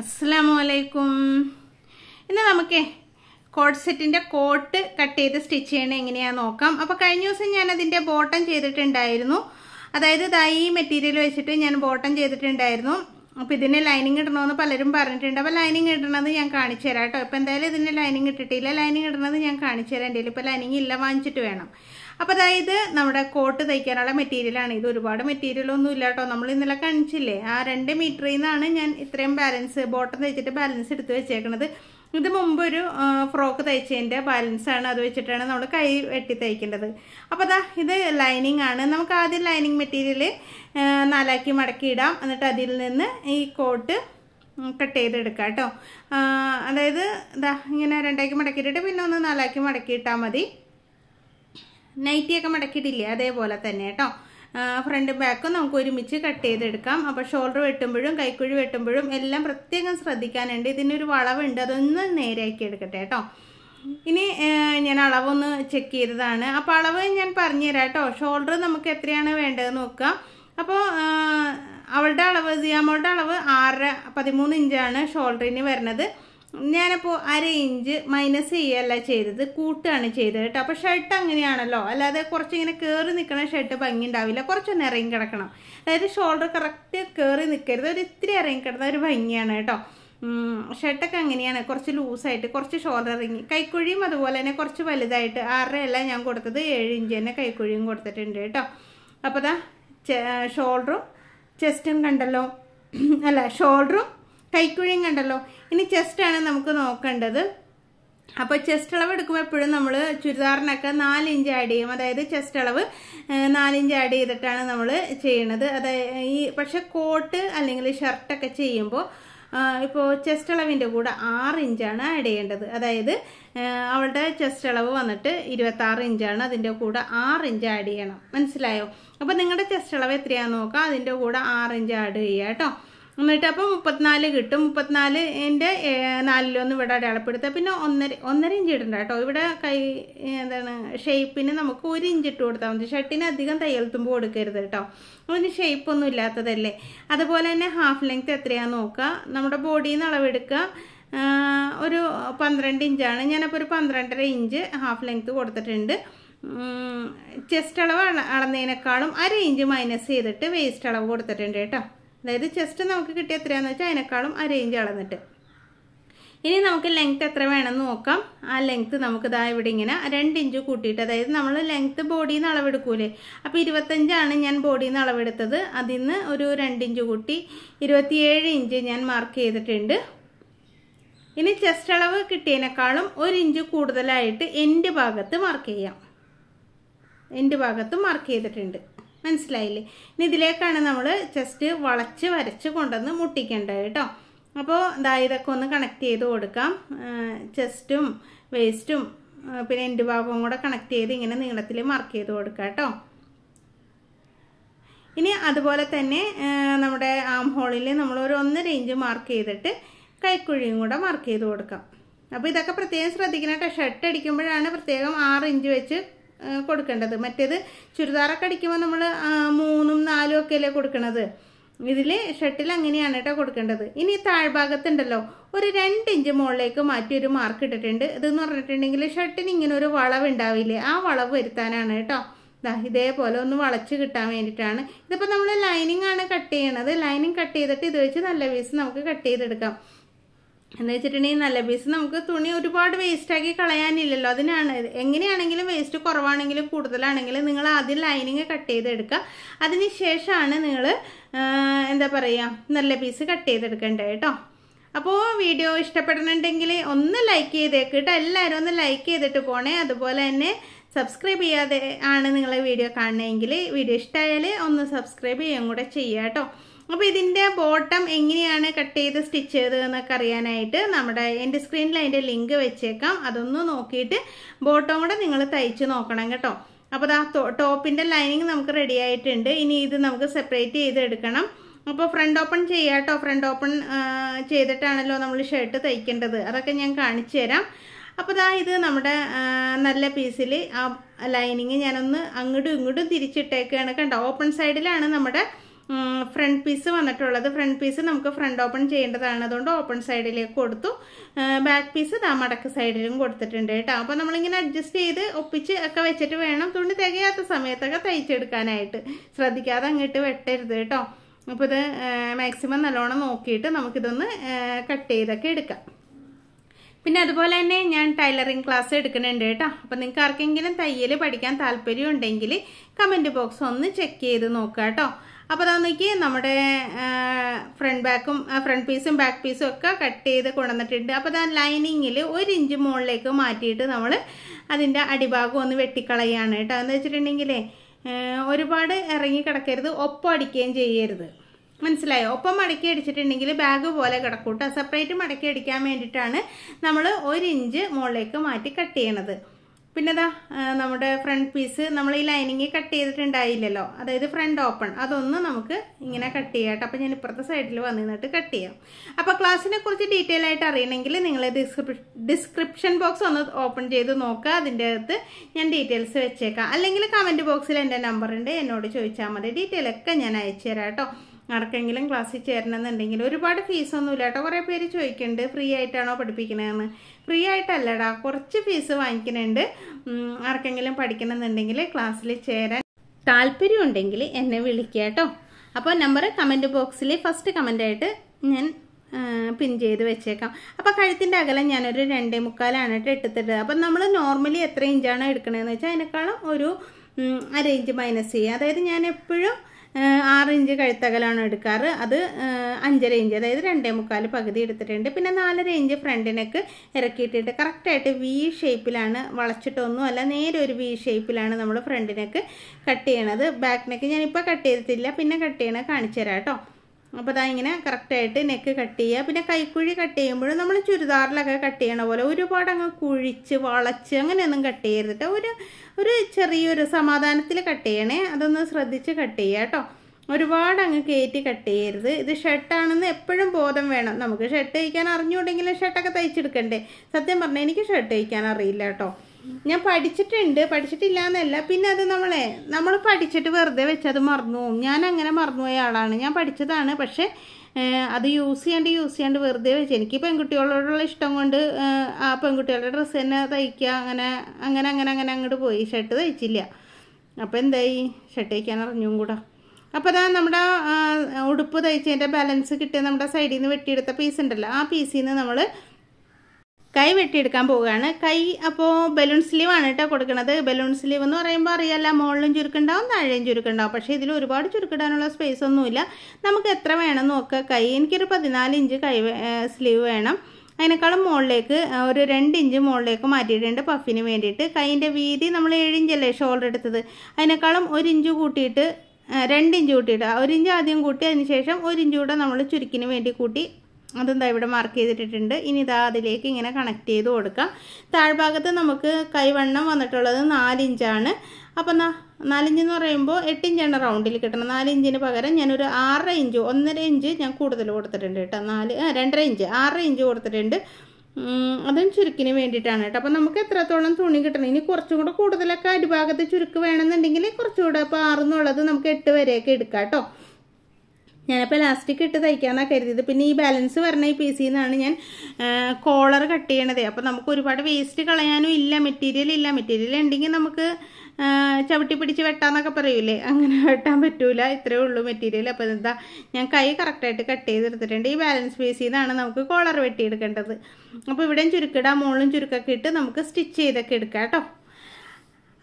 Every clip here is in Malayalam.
അസ്സാമലൈക്കും ഇന്ന് നമുക്ക് കോട്ട് സെറ്റിൻ്റെ കോട്ട് കട്ട് ചെയ്ത് സ്റ്റിച്ച് ചെയ്യണേ എങ്ങനെയാണെന്ന് നോക്കാം അപ്പോൾ കഴിഞ്ഞ ദിവസം ഞാൻ അതിൻ്റെ ബോട്ടം ചെയ്തിട്ടുണ്ടായിരുന്നു അതായത് ഇതാ ഈ മെറ്റീരിയൽ വെച്ചിട്ട് ഞാൻ ബോട്ടം ചെയ്തിട്ടുണ്ടായിരുന്നു അപ്പോൾ ഇതിന് ലൈനിങ് ഇടണമെന്ന് പലരും പറഞ്ഞിട്ടുണ്ട് അപ്പോൾ ലൈനിങ് ഇടണത് ഞാൻ കാണിച്ചു തരാം കേട്ടോ ഇപ്പോൾ എന്തായാലും ഇതിന് ലൈനിങ് ഇട്ടിട്ടില്ല ലൈനിങ് ഇടണത് ഞാൻ കാണിച്ചു തരാൻ ഇപ്പോൾ ലൈനിങ് ഇല്ല വാങ്ങിച്ചിട്ട് വേണം അപ്പോൾ അതായത് നമ്മുടെ കോട്ട് തയ്ക്കാനുള്ള മെറ്റീരിയലാണ് ഇത് ഒരുപാട് മെറ്റീരിയലൊന്നും ഇല്ല കേട്ടോ നമ്മൾ ഇന്നലെ കാണിച്ചില്ലേ ആ രണ്ട് മീറ്ററിൽ നിന്നാണ് ഞാൻ ഇത്രയും ബാലൻസ് ബോട്ടം തയ്ച്ചിട്ട് ബാലൻസ് എടുത്ത് വെച്ചേക്കണത് ഇത് മുമ്പ് ഒരു ഫ്രോക്ക് തയ്ച്ചതിൻ്റെ ബാലൻസാണ് അത് വെച്ചിട്ടാണ് നമ്മൾ കൈ വെട്ടി തയ്ക്കേണ്ടത് അപ്പോൾ അതാ ഇത് ലൈനിങ് ആണ് നമുക്ക് ആദ്യം ലൈനിങ് മെറ്റീരിയൽ നാലാക്കി മടക്കിയിടാം എന്നിട്ട് അതിൽ നിന്ന് ഈ കോട്ട് കട്ട് ചെയ്തെടുക്കുക കേട്ടോ അതായത് ഇതാ ഇങ്ങനെ രണ്ടാക്കി മടക്കിയിട്ടിട്ട് പിന്നെ ഒന്ന് നാലാക്കി മടക്കി ഇട്ടാൽ മതി നൈറ്റിയൊക്കെ മടക്കിയിട്ടില്ലേ അതേപോലെ തന്നെ കേട്ടോ ഫ്രണ്ടും ബാക്കും നമുക്ക് ഒരുമിച്ച് കട്ട് ചെയ്തെടുക്കാം അപ്പോൾ ഷോൾഡർ വെട്ടുമ്പോഴും കൈക്കുഴി വെട്ടുമ്പോഴും എല്ലാം പ്രത്യേകം ശ്രദ്ധിക്കാനുണ്ട് ഇതിനൊരു വളവുണ്ട് അതൊന്ന് നേരെയാക്കി എടുക്കട്ടെ കേട്ടോ ഇനി ഞാൻ അളവൊന്ന് ചെക്ക് ചെയ്തതാണ് അപ്പോൾ അളവ് ഞാൻ തരാം കേട്ടോ ഷോൾഡർ നമുക്ക് എത്രയാണ് വേണ്ടതെന്ന് നോക്കാം അപ്പോൾ അവളുടെ അളവ് സിയാമോളുടെ അളവ് ആറര പതിമൂന്ന് ഇഞ്ചാണ് ഷോൾഡറിന് വരുന്നത് ഞാനപ്പോൾ അര ഇഞ്ച് മൈനസ് ചെയ്യല്ല ചെയ്തത് കൂട്ടുകയാണ് ചെയ്തത് കേട്ടോ അപ്പോൾ ഷർട്ട് അങ്ങനെയാണല്ലോ അല്ലാതെ കുറച്ചിങ്ങനെ കയറി നിൽക്കണ ഷർട്ട് ഭംഗി ഉണ്ടാവില്ല കുറച്ചൊന്ന് ഇറങ്ങി കിടക്കണം അതായത് ഷോൾഡർ കറക്റ്റ് കയറി നിൽക്കരുത് ഒരു ഇത്തിരി ഇറങ്ങി കിടന്ന ഒരു ഭംഗിയാണ് കേട്ടോ ഷർട്ടൊക്കെ അങ്ങനെയാണ് കുറച്ച് ലൂസായിട്ട് കുറച്ച് ഷോൾഡർ ഇറങ്ങി കൈക്കുഴിയും അതുപോലെ തന്നെ കുറച്ച് വലുതായിട്ട് ആറരയല്ല ഞാൻ കൊടുത്തത് ഏഴ് ഇഞ്ച് തന്നെ കൈക്കുഴിയും കൊടുത്തിട്ടുണ്ട് കേട്ടോ അപ്പോൾ ദാ ഷോൾഡറും ചെസ്റ്റും കണ്ടല്ലോ അല്ല ഷോൾഡറും കൈക്കുഴിയും കണ്ടല്ലോ ഇനി ചെസ്റ്റാണ് നമുക്ക് നോക്കേണ്ടത് അപ്പോൾ ചെസ്റ്റ് അളവ് എടുക്കുമ്പോൾ എപ്പോഴും നമ്മൾ ചുരിദാറിനൊക്കെ നാല് ഇഞ്ച് ആഡ് ചെയ്യും അതായത് ചെസ്റ്റ് അളവ് നാലിഞ്ച് ആഡ് ചെയ്തിട്ടാണ് നമ്മൾ ചെയ്യണത് അതായത് ഈ പക്ഷെ കോട്ട് അല്ലെങ്കിൽ ഷർട്ടൊക്കെ ചെയ്യുമ്പോൾ ഇപ്പോൾ ചെസ്റ്റ് അളവിൻ്റെ കൂടെ ആറ് ഇഞ്ചാണ് ആഡ് ചെയ്യേണ്ടത് അതായത് അവളുടെ ചെസ്റ്റ് അളവ് വന്നിട്ട് ഇരുപത്താറ് ഇഞ്ചാണ് അതിൻ്റെ കൂടെ ആറ് ഇഞ്ച് ആഡ് ചെയ്യണം മനസ്സിലായോ അപ്പോൾ നിങ്ങളുടെ ചെസ്റ്റ് അളവ് എത്രയാണെന്ന് നോക്കാം അതിൻ്റെ കൂടെ ആറ് ഇഞ്ച് ആഡ് ചെയ്യാം കേട്ടോ എന്നിട്ട് അപ്പോൾ മുപ്പത്തിനാല് കിട്ടും മുപ്പത്തിനാല് എൻ്റെ നാലിലൊന്ന് ഇവിടെ അടയാളപ്പെടുത്തുക പിന്നെ ഒന്നര ഒന്നര ഇഞ്ച് ഇടണ്ട കേട്ടോ ഇവിടെ കൈ എന്താണ് ഷേപ്പിന് നമുക്ക് ഒരു ഇഞ്ച് ഇട്ട് കൊടുത്താൽ മതി ഷർട്ടിന് അധികം തയ്യൽ തുമ്പ് കൊടുക്കരുത് കേട്ടോ അതിന് ഷേപ്പൊന്നും ഇല്ലാത്തതല്ലേ അതുപോലെ തന്നെ ഹാഫ് ലെങ്ത് എത്രയാണെന്ന് നോക്കുക നമ്മുടെ ബോഡിയിൽ നിന്ന് അളവെടുക്കുക ഒരു പന്ത്രണ്ട് ഇഞ്ചാണ് ഞാനപ്പോൾ ഒരു പന്ത്രണ്ടര ഇഞ്ച് ഹാഫ് ലെങ്ത് കൊടുത്തിട്ടുണ്ട് ചെസ്റ്റ് അളവ് അളന്നതിനേക്കാളും അര ഇഞ്ച് മൈനസ് ചെയ്തിട്ട് വേസ്റ്റ് അളവ് കൊടുത്തിട്ടുണ്ട് കേട്ടോ അതായത് ചെസ്റ്റ് നമുക്ക് കിട്ടിയ എത്രയാണെന്ന് വെച്ചാൽ അതിനേക്കാളും ആ റേഞ്ച് അളന്നിട്ട് ഇനി നമുക്ക് ലെങ്ത് എത്ര വേണമെന്ന് നോക്കാം ആ ലെങ്ത് നമുക്ക് ഇതാ ഇവിടെ ഇങ്ങനെ രണ്ട് ഇഞ്ച് കൂട്ടിയിട്ട് അതായത് നമ്മൾ ലെങ്ത് ബോഡിയിൽ നിന്ന് അളവെടുക്കൂലേ അപ്പോൾ ഇരുപത്തഞ്ചാണ് ഞാൻ ബോഡിയിൽ നിന്ന് അളവെടുത്തത് അതിൽ നിന്ന് ഒരു രണ്ട് ഇഞ്ച് കൂട്ടി ഇരുപത്തിയേഴ് ഇഞ്ച് ഞാൻ മാർക്ക് ചെയ്തിട്ടുണ്ട് ഇനി ചെസ്റ്റ് അളവ് കിട്ടിയതിനേക്കാളും ഒരു ഇഞ്ച് കൂടുതലായിട്ട് എൻ്റെ ഭാഗത്ത് മാർക്ക് ചെയ്യാം എൻ്റെ ഭാഗത്ത് മാർക്ക് ചെയ്തിട്ടുണ്ട് മനസ്സിലായില്ലേ ഇനി ഇതിലേക്കാണ് നമ്മൾ ജസ്റ്റ് വളച്ച് വരച്ച് കൊണ്ടുവന്ന് മുട്ടിക്കേണ്ടത് കേട്ടോ അപ്പോൾ ദാ ഇതൊക്കെ ഒന്ന് കണക്ട് ചെയ്ത് കൊടുക്കാം ചെസ്റ്റും വേസ്റ്റും പിന്നെ എൻ്റെ ഭാഗവും കൂടെ കണക്ട് ചെയ്ത് ഇങ്ങനെ നീളത്തിൽ മാർക്ക് ചെയ്ത് കൊടുക്കാം കേട്ടോ ഇനി അതുപോലെ തന്നെ നമ്മുടെ ആം ഹോളിൽ നമ്മൾ ഒരു ഒന്നര ഇഞ്ച് മാർക്ക് ചെയ്തിട്ട് കൈക്കുഴിയും കൂടെ മാർക്ക് ചെയ്ത് കൊടുക്കാം അപ്പോൾ ഇതൊക്കെ പ്രത്യേകം ശ്രദ്ധിക്കണം കേട്ടോ ഷർട്ട് അടിക്കുമ്പോഴാണ് പ്രത്യേകം ആറ് ഇഞ്ച് വെച്ച് കൊടുക്കേണ്ടത് മറ്റേത് ചുരിദാറൊക്കെ അടിക്കുമ്പോൾ നമ്മൾ മൂന്നും നാലും ഒക്കെ അല്ലേ കൊടുക്കണത് ഇതിൽ ഷട്ടിൽ അങ്ങനെയാണ് കേട്ടോ കൊടുക്കേണ്ടത് ഇനി താഴ്ഭാഗത്തുണ്ടല്ലോ ഒരു രണ്ട് ഇഞ്ച് മുകളിലേക്ക് മാറ്റി ഒരു മാർക്ക് ഇട്ടിട്ടുണ്ട് ഇതെന്ന് പറഞ്ഞിട്ടുണ്ടെങ്കിൽ ഷട്ടിന് ഇങ്ങനെ ഒരു വളവ് ഉണ്ടാവില്ലേ ആ വളവ് വരുത്താനാണ് കേട്ടോ ഇതേപോലെ ഒന്ന് വളച്ച് കിട്ടാൻ വേണ്ടിയിട്ടാണ് ഇതിപ്പോൾ നമ്മൾ ലൈനിങ് ആണ് കട്ട് ചെയ്യണത് ലൈനിങ് കട്ട് ചെയ്തിട്ട് ഇത് വെച്ച് നല്ല പീസ് നമുക്ക് കട്ട് ചെയ്തെടുക്കാം എന്താ വെച്ചിട്ടുണ്ടെങ്കിൽ നല്ല പീസ് നമുക്ക് തുണി ഒരുപാട് വേസ്റ്റാക്കി കളയാനില്ലല്ലോ അതിനാണ് എങ്ങനെയാണെങ്കിലും വേസ്റ്റ് കുറവാണെങ്കിലും കൂടുതലാണെങ്കിലും നിങ്ങൾ ആദ്യം ലൈനിങ് കട്ട് ചെയ്തെടുക്കുക അതിന് ശേഷമാണ് നിങ്ങൾ എന്താ പറയുക നല്ല പീസ് കട്ട് ചെയ്തെടുക്കേണ്ടത് കേട്ടോ അപ്പോൾ വീഡിയോ ഇഷ്ടപ്പെടണമെങ്കിൽ ഒന്ന് ലൈക്ക് ചെയ്തേക്ക് കേട്ടോ എല്ലാവരും ഒന്ന് ലൈക്ക് ചെയ്തിട്ട് പോണേ അതുപോലെ തന്നെ സബ്സ്ക്രൈബ് ചെയ്യാതെ ആണ് നിങ്ങളെ വീഡിയോ കാണണമെങ്കിൽ വീഡിയോ ഇഷ്ടമായാൽ ഒന്ന് സബ്സ്ക്രൈബ് ചെയ്യുകയും കൂടെ ചെയ്യാം കേട്ടോ അപ്പോൾ ഇതിൻ്റെ ബോട്ടം എങ്ങനെയാണ് കട്ട് ചെയ്ത് സ്റ്റിച്ച് ചെയ്തതെന്നൊക്കെ അറിയാനായിട്ട് നമ്മുടെ എൻ്റെ സ്ക്രീനിൽ അതിൻ്റെ ലിങ്ക് വെച്ചേക്കാം അതൊന്ന് നോക്കിയിട്ട് ബോട്ടം കൂടെ നിങ്ങൾ തയ്ച്ച് നോക്കണം കേട്ടോ അപ്പോൾ ആ ടോപ്പിൻ്റെ ലൈനിങ് നമുക്ക് റെഡി ആയിട്ടുണ്ട് ഇനി ഇത് നമുക്ക് സെപ്പറേറ്റ് ചെയ്ത് എടുക്കണം അപ്പോൾ ഫ്രണ്ട് ഓപ്പൺ ചെയ്യാട്ടോ ഫ്രണ്ട് ഓപ്പൺ ചെയ്തിട്ടാണല്ലോ നമ്മൾ ഷർട്ട് തയ്ക്കേണ്ടത് അതൊക്കെ ഞാൻ കാണിച്ചു തരാം അപ്പോൾ ദാ ഇത് നമ്മുടെ നല്ല പീസിൽ ആ ലൈനിങ് ഞാനൊന്ന് അങ്ങോട്ടും ഇങ്ങോട്ടും തിരിച്ചിട്ടേക്കാണ് കണ്ടോ ഓപ്പൺ സൈഡിലാണ് നമ്മുടെ ഫ്രണ്ട് പീസ് വന്നിട്ടുള്ളത് ഫ്രണ്ട് പീസ് നമുക്ക് ഫ്രണ്ട് ഓപ്പൺ ചെയ്യേണ്ടതാണ് അതുകൊണ്ട് ഓപ്പൺ സൈഡിലേക്ക് കൊടുത്തു ബാക്ക് പീസ് ദാ മടക്ക് സൈഡിലും കൊടുത്തിട്ടുണ്ട് കേട്ടോ അപ്പോൾ നമ്മളിങ്ങനെ അഡ്ജസ്റ്റ് ചെയ്ത് ഒപ്പിച്ച് ഒക്കെ വെച്ചിട്ട് വേണം തുണി തികയാത്ത സമയത്തൊക്കെ തയ്ച്ചെടുക്കാനായിട്ട് ശ്രദ്ധിക്കാതെ അങ്ങോട്ട് വെട്ടരുത് കേട്ടോ അപ്പോൾ ഇത് മാക്സിമം നല്ലോണം നോക്കിയിട്ട് നമുക്കിതൊന്ന് കട്ട് ചെയ്തൊക്കെ എടുക്കാം പിന്നെ അതുപോലെ തന്നെ ഞാൻ ടൈലറിങ് ക്ലാസ് എടുക്കുന്നുണ്ട് കേട്ടോ അപ്പം നിങ്ങൾക്ക് ആർക്കെങ്കിലും തയ്യൽ പഠിക്കാൻ താല്പര്യം ഉണ്ടെങ്കിൽ കമൻറ്റ് ബോക്സ് ഒന്ന് ചെക്ക് ചെയ്ത് നോക്കാം കേട്ടോ അപ്പോൾ അതാ നോക്കി നമ്മുടെ ഫ്രണ്ട് ബാക്കും ഫ്രണ്ട് പീസും ബാക്ക് പീസും ഒക്കെ കട്ട് ചെയ്ത് കൊണ്ടുവന്നിട്ടുണ്ട് അപ്പോൾ അതാ ലൈനിങ്ങിൽ ഒരു ഇഞ്ച് മുകളിലേക്ക് മാറ്റിയിട്ട് നമ്മൾ അതിൻ്റെ അടിഭാഗം ഒന്ന് വെട്ടിക്കളയാണ് കേട്ടോ എന്ന് വെച്ചിട്ടുണ്ടെങ്കിലേ ഒരുപാട് ഇറങ്ങി കിടക്കരുത് ഒപ്പം അടിക്കുകയും ചെയ്യരുത് മനസ്സിലായോ ഒപ്പം മടക്കി അടിച്ചിട്ടുണ്ടെങ്കിൽ ബാഗ് പോലെ കിടക്കൂട്ടോ സെപ്പറേറ്റ് മടക്കി അടിക്കാൻ വേണ്ടിയിട്ടാണ് നമ്മൾ ഒരു ഇഞ്ച് മുകളിലേക്ക് മാറ്റി കട്ട് ചെയ്യണത് പിന്നെ നമ്മുടെ ഫ്രണ്ട് പീസ് നമ്മൾ ഈ ലൈനിങ് കട്ട് ചെയ്തിട്ടുണ്ടായില്ലല്ലോ അതായത് ഫ്രണ്ട് ഓപ്പൺ അതൊന്ന് നമുക്ക് ഇങ്ങനെ കട്ട് ചെയ്യാം കേട്ടോ അപ്പോൾ ഞാൻ ഇപ്പുറത്തെ സൈഡിൽ വന്ന് നിന്നിട്ട് കട്ട് ചെയ്യാം അപ്പോൾ ക്ലാസ്സിനെ കുറിച്ച് ഡീറ്റെയിൽ ആയിട്ട് അറിയണമെങ്കിൽ നിങ്ങൾ ഡിസ്ക്രിപ്ഷൻ ബോക്സ് ഒന്ന് ഓപ്പൺ ചെയ്ത് നോക്കുക അതിൻ്റെ അകത്ത് ഞാൻ ഡീറ്റെയിൽസ് വെച്ചേക്കാം അല്ലെങ്കിൽ കമൻറ്റ് ബോക്സിൽ എൻ്റെ നമ്പറുണ്ട് എന്നോട് ചോദിച്ചാൽ മതി ഡീറ്റെയിൽ ഒക്കെ ഞാൻ അയച്ചു തരാം കേട്ടോ ആർക്കെങ്കിലും ക്ലാസ്സിൽ ചേരണമെന്നുണ്ടെങ്കിൽ ഒരുപാട് ഫീസൊന്നുമില്ല കേട്ടോ കുറേ പേര് ചോദിക്കുന്നുണ്ട് ഫ്രീ ആയിട്ടാണോ പഠിപ്പിക്കണതെന്ന് ഫ്രീ ആയിട്ടല്ലടാ കുറച്ച് ഫീസ് വാങ്ങിക്കുന്നുണ്ട് ആർക്കെങ്കിലും പഠിക്കണമെന്നുണ്ടെങ്കിൽ ക്ലാസ്സിൽ ചേരാൻ താല്പര്യമുണ്ടെങ്കിൽ എന്നെ വിളിക്കുക കേട്ടോ അപ്പോൾ നമ്പർ കമൻറ്റ് ബോക്സിൽ ഫസ്റ്റ് കമൻ്റായിട്ട് ഞാൻ പിൻ ചെയ്ത് വെച്ചേക്കാം അപ്പോൾ കഴുത്തിൻ്റെ അകലം ഞാനൊരു രണ്ടേ മുക്കാലാണ് കേട്ടോ എടുത്തിട്ടത് അപ്പം നമ്മൾ നോർമലി എത്ര ഇഞ്ചാണ് എടുക്കണതെന്ന് വെച്ചാൽ അതിനേക്കാളും ഒരു അര ഇഞ്ച് മൈനസ് ചെയ്യുക അതായത് ഞാൻ എപ്പോഴും ആറ് ഇഞ്ച് കഴുത്തകലാണ് എടുക്കാറ് അത് അഞ്ചര ഇഞ്ച് അതായത് രണ്ടേ മുക്കാൽ പകുതി എടുത്തിട്ടുണ്ട് പിന്നെ നാലര ഇഞ്ച് ഫ്രണ്ടിനൊക്കെ ഇറക്കിയിട്ടിട്ട് കറക്റ്റായിട്ട് വി ഷേപ്പിലാണ് വളച്ചിട്ടൊന്നും അല്ല നേരെ ഒരു വി ഷേപ്പിലാണ് നമ്മൾ ഫ്രണ്ടിനൊക്കെ കട്ട് ചെയ്യണത് ബാക്ക് നെക്ക് ഞാനിപ്പോൾ കട്ട് ചെയ്തിട്ടില്ല പിന്നെ കട്ട് ചെയ്യണ കാണിച്ചു തരാം കേട്ടോ അപ്പോൾ അതാ ഇങ്ങനെ കറക്റ്റായിട്ട് നെക്ക് കട്ട് ചെയ്യുക പിന്നെ കൈക്കുഴി കട്ട് ചെയ്യുമ്പോഴും നമ്മൾ ചുരിദാറിലൊക്കെ കട്ട് ചെയ്യണ പോലെ ഒരുപാട് അങ്ങ് കുഴിച്ച് വളച്ച് അങ്ങനെയൊന്നും കട്ട് ചെയ്യരുത് ഒരു ഒരു ചെറിയൊരു സമാധാനത്തിൽ കട്ട് ചെയ്യണേ അതൊന്ന് ശ്രദ്ധിച്ച് കട്ട് ചെയ്യുക കേട്ടോ ഒരുപാട് അങ്ങ് കയറ്റി കട്ട് ചെയ്യരുത് ഇത് ഷർട്ടാണെന്ന് എപ്പോഴും ബോധം വേണം നമുക്ക് ഷർട്ട് തയ്ക്കാൻ അറിഞ്ഞുണ്ടെങ്കിലും ഷർട്ടൊക്കെ തയ്ച്ചെടുക്കണ്ടേ സത്യം പറഞ്ഞാൽ എനിക്ക് ഷർട്ട് തയ്ക്കാൻ അറിയില്ല കേട്ടോ ഞാൻ പഠിച്ചിട്ടുണ്ട് പഠിച്ചിട്ടില്ല എന്നല്ല പിന്നെ അത് നമ്മളെ നമ്മൾ പഠിച്ചിട്ട് വെറുതെ വെച്ചത് മറന്നു പോകും ഞാൻ അങ്ങനെ പോയ ആളാണ് ഞാൻ പഠിച്ചതാണ് പക്ഷേ അത് യൂസ് ചെയ്യാണ്ട് യൂസ് ചെയ്യാണ്ട് വെറുതെ വെച്ച് എനിക്ക് പെൺകുട്ടികളോടുള്ള ഇഷ്ടം കൊണ്ട് ആ പെൺകുട്ടികളുടെ ഡ്രസ്സ് തന്നെ തയ്ക്കുക അങ്ങനെ അങ്ങനെ അങ്ങനെ അങ്ങനെ അങ്ങോട്ട് പോയി ഷർട്ട് തയ്ച്ചില്ല അപ്പോൾ എന്തായി ഷർട്ട് തയ്ക്കാൻ അറിഞ്ഞും കൂടെ അപ്പോൾ അതാ നമ്മുടെ ഉടുപ്പ് തയ്ച്ചതിൻ്റെ ബാലൻസ് കിട്ടിയ നമ്മുടെ സൈഡിൽ നിന്ന് വെട്ടിയെടുത്ത പീസ് ഉണ്ടല്ലോ ആ പീസിൽ നിന്ന് നമ്മൾ കൈ വെട്ടിയെടുക്കാൻ പോവുകയാണ് കൈ അപ്പോൾ ബലൂൺ സ്ലീവ് ആണ് കേട്ടോ കൊടുക്കുന്നത് ബലൂൺ സ്ലീവ് എന്ന് പറയുമ്പോൾ അറിയാല്ല മുകളിലും ചുരുക്കുണ്ടാവും താഴെയും ചുരുക്കുണ്ടാവും പക്ഷേ ഇതിൽ ഒരുപാട് ചുരുക്കിടാനുള്ള സ്പേസ് ഒന്നുമില്ല നമുക്ക് എത്ര വേണം നോക്കുക കൈ എനിക്കൊരു പതിനാല് ഇഞ്ച് കൈ സ്ലീവ് വേണം അതിനേക്കാളും മുകളിലേക്ക് ഒരു രണ്ട് ഇഞ്ച് മുകളിലേക്ക് മാറ്റിയിട്ടുണ്ട് പഫിന് വേണ്ടിയിട്ട് കൈയിൻ്റെ വീതി നമ്മൾ ഏഴ് ഇഞ്ചല്ലേ ഷോൾഡർ എടുത്തത് അതിനേക്കാളും ഒരു ഇഞ്ച് കൂട്ടിയിട്ട് രണ്ട് ഇഞ്ച് കൂട്ടിയിട്ട് ഒരു ഇഞ്ച് ആദ്യം കൂട്ടി അതിന് ശേഷം ഒരു ഇഞ്ച് കൂടെ നമ്മൾ ചുരുക്കിന് വേണ്ടി കൂട്ടി അതെന്താ ഇവിടെ മാർക്ക് ചെയ്തിട്ടിട്ടുണ്ട് ഇനി ഇതാ അതിലേക്ക് ഇങ്ങനെ കണക്ട് ചെയ്ത് കൊടുക്കാം താഴ്ഭാഗത്ത് നമുക്ക് കൈവണ്ണം വന്നിട്ടുള്ളത് നാലിഞ്ചാണ് അപ്പം നാലിഞ്ച് എന്ന് പറയുമ്പോൾ എട്ടിഞ്ചാണ് റൗണ്ടിൽ കിട്ടണം നാലിഞ്ചിന് പകരം ഞാനൊരു ആറര ഇഞ്ച് ഒന്നര ഇഞ്ച് ഞാൻ കൂടുതൽ കൊടുത്തിട്ടുണ്ട് കേട്ടോ നാല് രണ്ടര ഇഞ്ച് ആറര ഇഞ്ച് കൊടുത്തിട്ടുണ്ട് അതും ചുരുക്കിന് വേണ്ടിയിട്ടാണ് കേട്ടോ അപ്പം നമുക്ക് എത്രത്തോളം തുണി കിട്ടണം ഇനി കുറച്ചും കൂടെ കൂടുതലൊക്കെ അടിഭാഗത്ത് ചുരുക്ക് വേണമെന്നുണ്ടെങ്കിൽ കൂടെ അപ്പോൾ ആറെന്നുള്ളത് നമുക്ക് എട്ട് വരെയൊക്കെ എടുക്കാം കേട്ടോ ഞാനിപ്പോൾ ലാസ്റ്റിക് ഇട്ട് തയ്ക്കാമെന്നാണ് കരുതിയത് പിന്നെ ഈ ബാലൻസ് പറഞ്ഞ ഈ പീസിൽ നിന്നാണ് ഞാൻ കോളർ കട്ട് ചെയ്യണത് അപ്പോൾ നമുക്ക് ഒരുപാട് വേസ്റ്റ് കളയാനും ഇല്ല മെറ്റീരിയൽ ഇല്ല മെറ്റീരിയൽ ഉണ്ടെങ്കിൽ നമുക്ക് ചവിട്ടി പിടിച്ച് വെട്ടാന്നൊക്കെ പറയൂലേ അങ്ങനെ വെട്ടാൻ പറ്റൂല ഇത്രയേ ഉള്ളൂ മെറ്റീരിയൽ അപ്പോൾ എന്താ ഞാൻ കൈ കറക്റ്റായിട്ട് കട്ട് ചെയ്തെടുത്തിട്ടുണ്ട് ഈ ബാലൻസ് പീസിൽ നിന്നാണ് നമുക്ക് കോളർ വെട്ടിയെടുക്കേണ്ടത് അപ്പോൾ ഇവിടെയും ചുരുക്കിടാം മുകളിലും ചുരുക്കൊക്കെ ഇട്ട് നമുക്ക് സ്റ്റിച്ച് ചെയ്തൊക്കെ എടുക്കാം കേട്ടോ